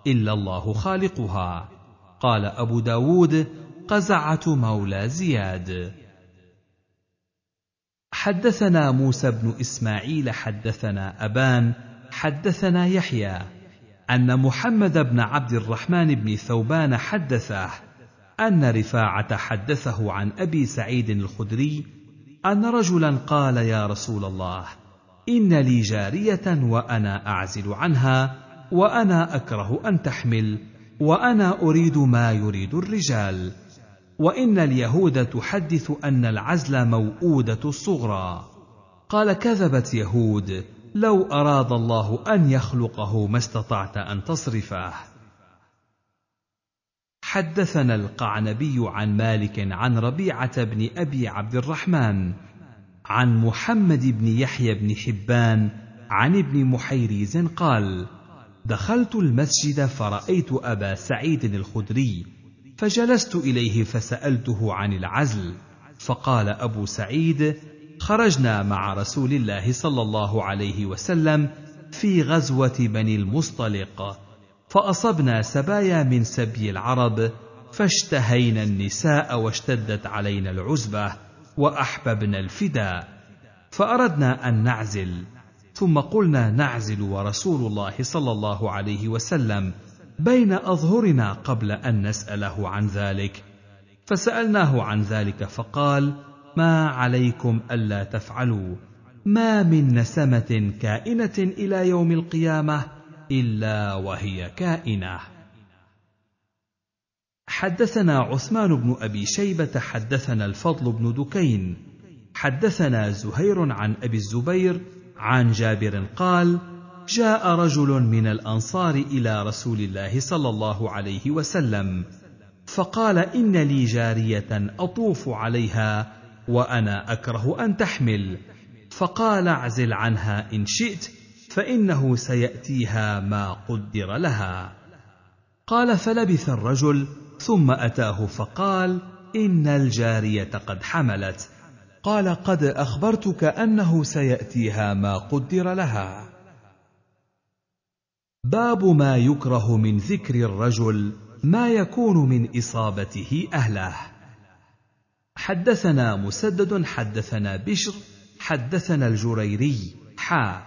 [SPEAKER 1] إلا الله خالقها قال أبو داود قزعة مولى زياد حدثنا موسى بن إسماعيل حدثنا أبان حدثنا يحيى أن محمد بن عبد الرحمن بن ثوبان حدثه أن رفاعة حدثه عن أبي سعيد الخدري أن رجلا قال يا رسول الله إن لي جارية وأنا أعزل عنها وأنا أكره أن تحمل وانا اريد ما يريد الرجال وان اليهود تحدث ان العزل موءوده الصغرى قال كذبت يهود لو اراد الله ان يخلقه ما استطعت ان تصرفه حدثنا القعنبي عن مالك عن ربيعه بن ابي عبد الرحمن عن محمد بن يحيى بن حبان عن ابن محيريز قال دخلت المسجد فرأيت أبا سعيد الخدري فجلست إليه فسألته عن العزل فقال أبو سعيد خرجنا مع رسول الله صلى الله عليه وسلم في غزوة بني المصطلق فأصبنا سبايا من سبي العرب فاشتهينا النساء واشتدت علينا العزبة وأحببنا الفداء فأردنا أن نعزل ثم قلنا نعزل ورسول الله صلى الله عليه وسلم بين اظهرنا قبل ان نساله عن ذلك فسالناه عن ذلك فقال ما عليكم الا تفعلوا ما من نسمه كائنه الى يوم القيامه الا وهي كائنه حدثنا عثمان بن ابي شيبه حدثنا الفضل بن دكين حدثنا زهير عن ابي الزبير عن جابر قال جاء رجل من الانصار الى رسول الله صلى الله عليه وسلم فقال ان لي جاريه اطوف عليها وانا اكره ان تحمل فقال اعزل عنها ان شئت فانه سياتيها ما قدر لها قال فلبث الرجل ثم اتاه فقال ان الجاريه قد حملت قال قد اخبرتك انه سياتيها ما قدر لها باب ما يكره من ذكر الرجل ما يكون من اصابته اهله حدثنا مسدد حدثنا بشر حدثنا الجريري حا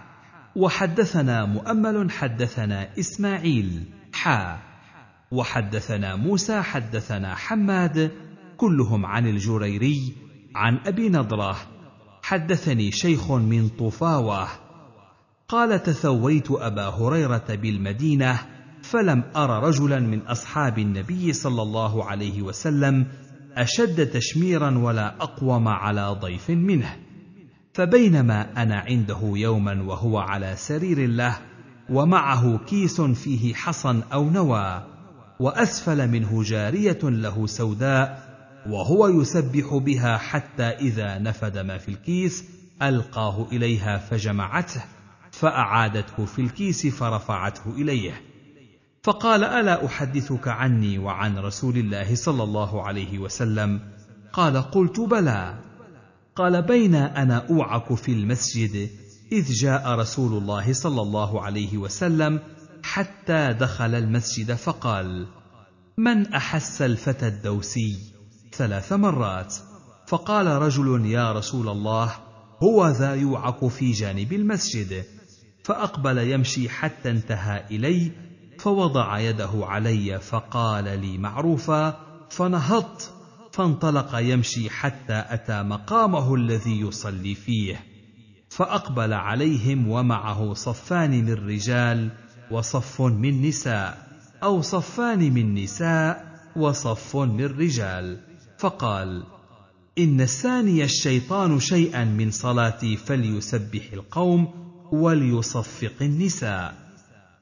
[SPEAKER 1] وحدثنا مؤمل حدثنا اسماعيل حا وحدثنا موسى حدثنا حماد كلهم عن الجريري عن أبي نضرة حدثني شيخ من طفاوة قال تثويت أبا هريرة بالمدينة فلم أر رجلا من أصحاب النبي صلى الله عليه وسلم أشد تشميرا ولا أقوم على ضيف منه فبينما أنا عنده يوما وهو على سرير له ومعه كيس فيه حصى أو نوى وأسفل منه جارية له سوداء وهو يسبح بها حتى إذا نفد ما في الكيس ألقاه إليها فجمعته فأعادته في الكيس فرفعته إليه فقال ألا أحدثك عني وعن رسول الله صلى الله عليه وسلم قال قلت بلى قال بين أنا أوعك في المسجد إذ جاء رسول الله صلى الله عليه وسلم حتى دخل المسجد فقال من أحس الفتى الدوسي ثلاث مرات فقال رجل يا رسول الله هو ذا يوعق في جانب المسجد فاقبل يمشي حتى انتهى الي فوضع يده علي فقال لي معروفا فنهضت فانطلق يمشي حتى اتى مقامه الذي يصلي فيه فاقبل عليهم ومعه صفان من رجال وصف من نساء او صفان من نساء وصف من رجال فقال ان الثاني الشيطان شيئا من صلاتي فليسبح القوم وليصفق النساء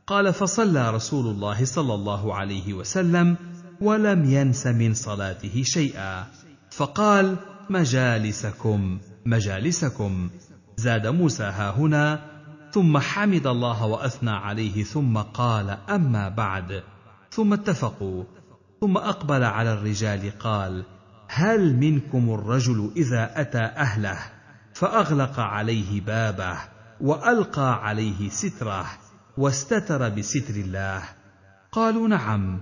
[SPEAKER 1] قال فصلى رسول الله صلى الله عليه وسلم ولم ينس من صلاته شيئا فقال مجالسكم مجالسكم زاد موسى ها هنا ثم حمد الله واثنى عليه ثم قال اما بعد ثم اتفقوا ثم اقبل على الرجال قال هل منكم الرجل اذا اتى اهله فاغلق عليه بابه والقى عليه ستره واستتر بستر الله قالوا نعم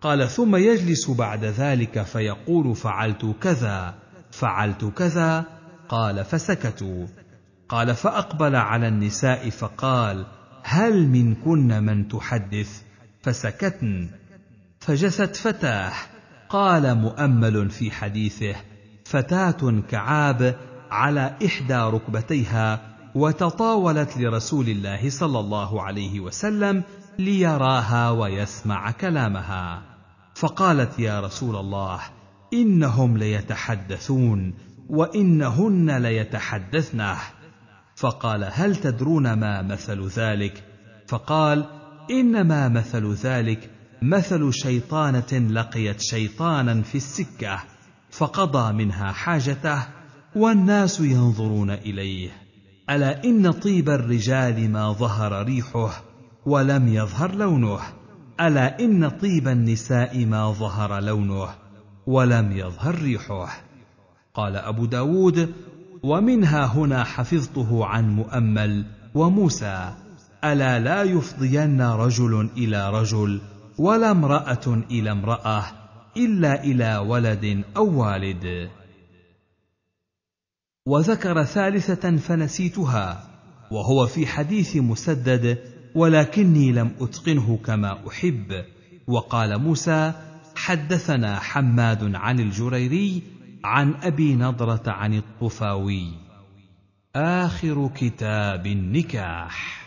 [SPEAKER 1] قال ثم يجلس بعد ذلك فيقول فعلت كذا فعلت كذا قال فسكتوا قال فاقبل على النساء فقال هل منكن من تحدث فسكتن فجثت فتاه قال مؤمل في حديثه فتاه كعاب على احدى ركبتيها وتطاولت لرسول الله صلى الله عليه وسلم ليراها ويسمع كلامها فقالت يا رسول الله انهم ليتحدثون وانهن ليتحدثنه فقال هل تدرون ما مثل ذلك فقال انما مثل ذلك مثل شيطانة لقيت شيطانا في السكة فقضى منها حاجته والناس ينظرون إليه ألا إن طيب الرجال ما ظهر ريحه ولم يظهر لونه ألا إن طيب النساء ما ظهر لونه ولم يظهر ريحه قال أبو داود ومنها هنا حفظته عن مؤمل وموسى ألا لا يفضين رجل إلى رجل ولا امرأة إلى امرأة إلا إلى ولد أو والد. وذكر ثالثة فنسيتها، وهو في حديث مسدد: ولكني لم أتقنه كما أحب. وقال موسى: حدثنا حماد عن الجريري عن أبي نضرة عن الطفاوي. آخر كتاب النكاح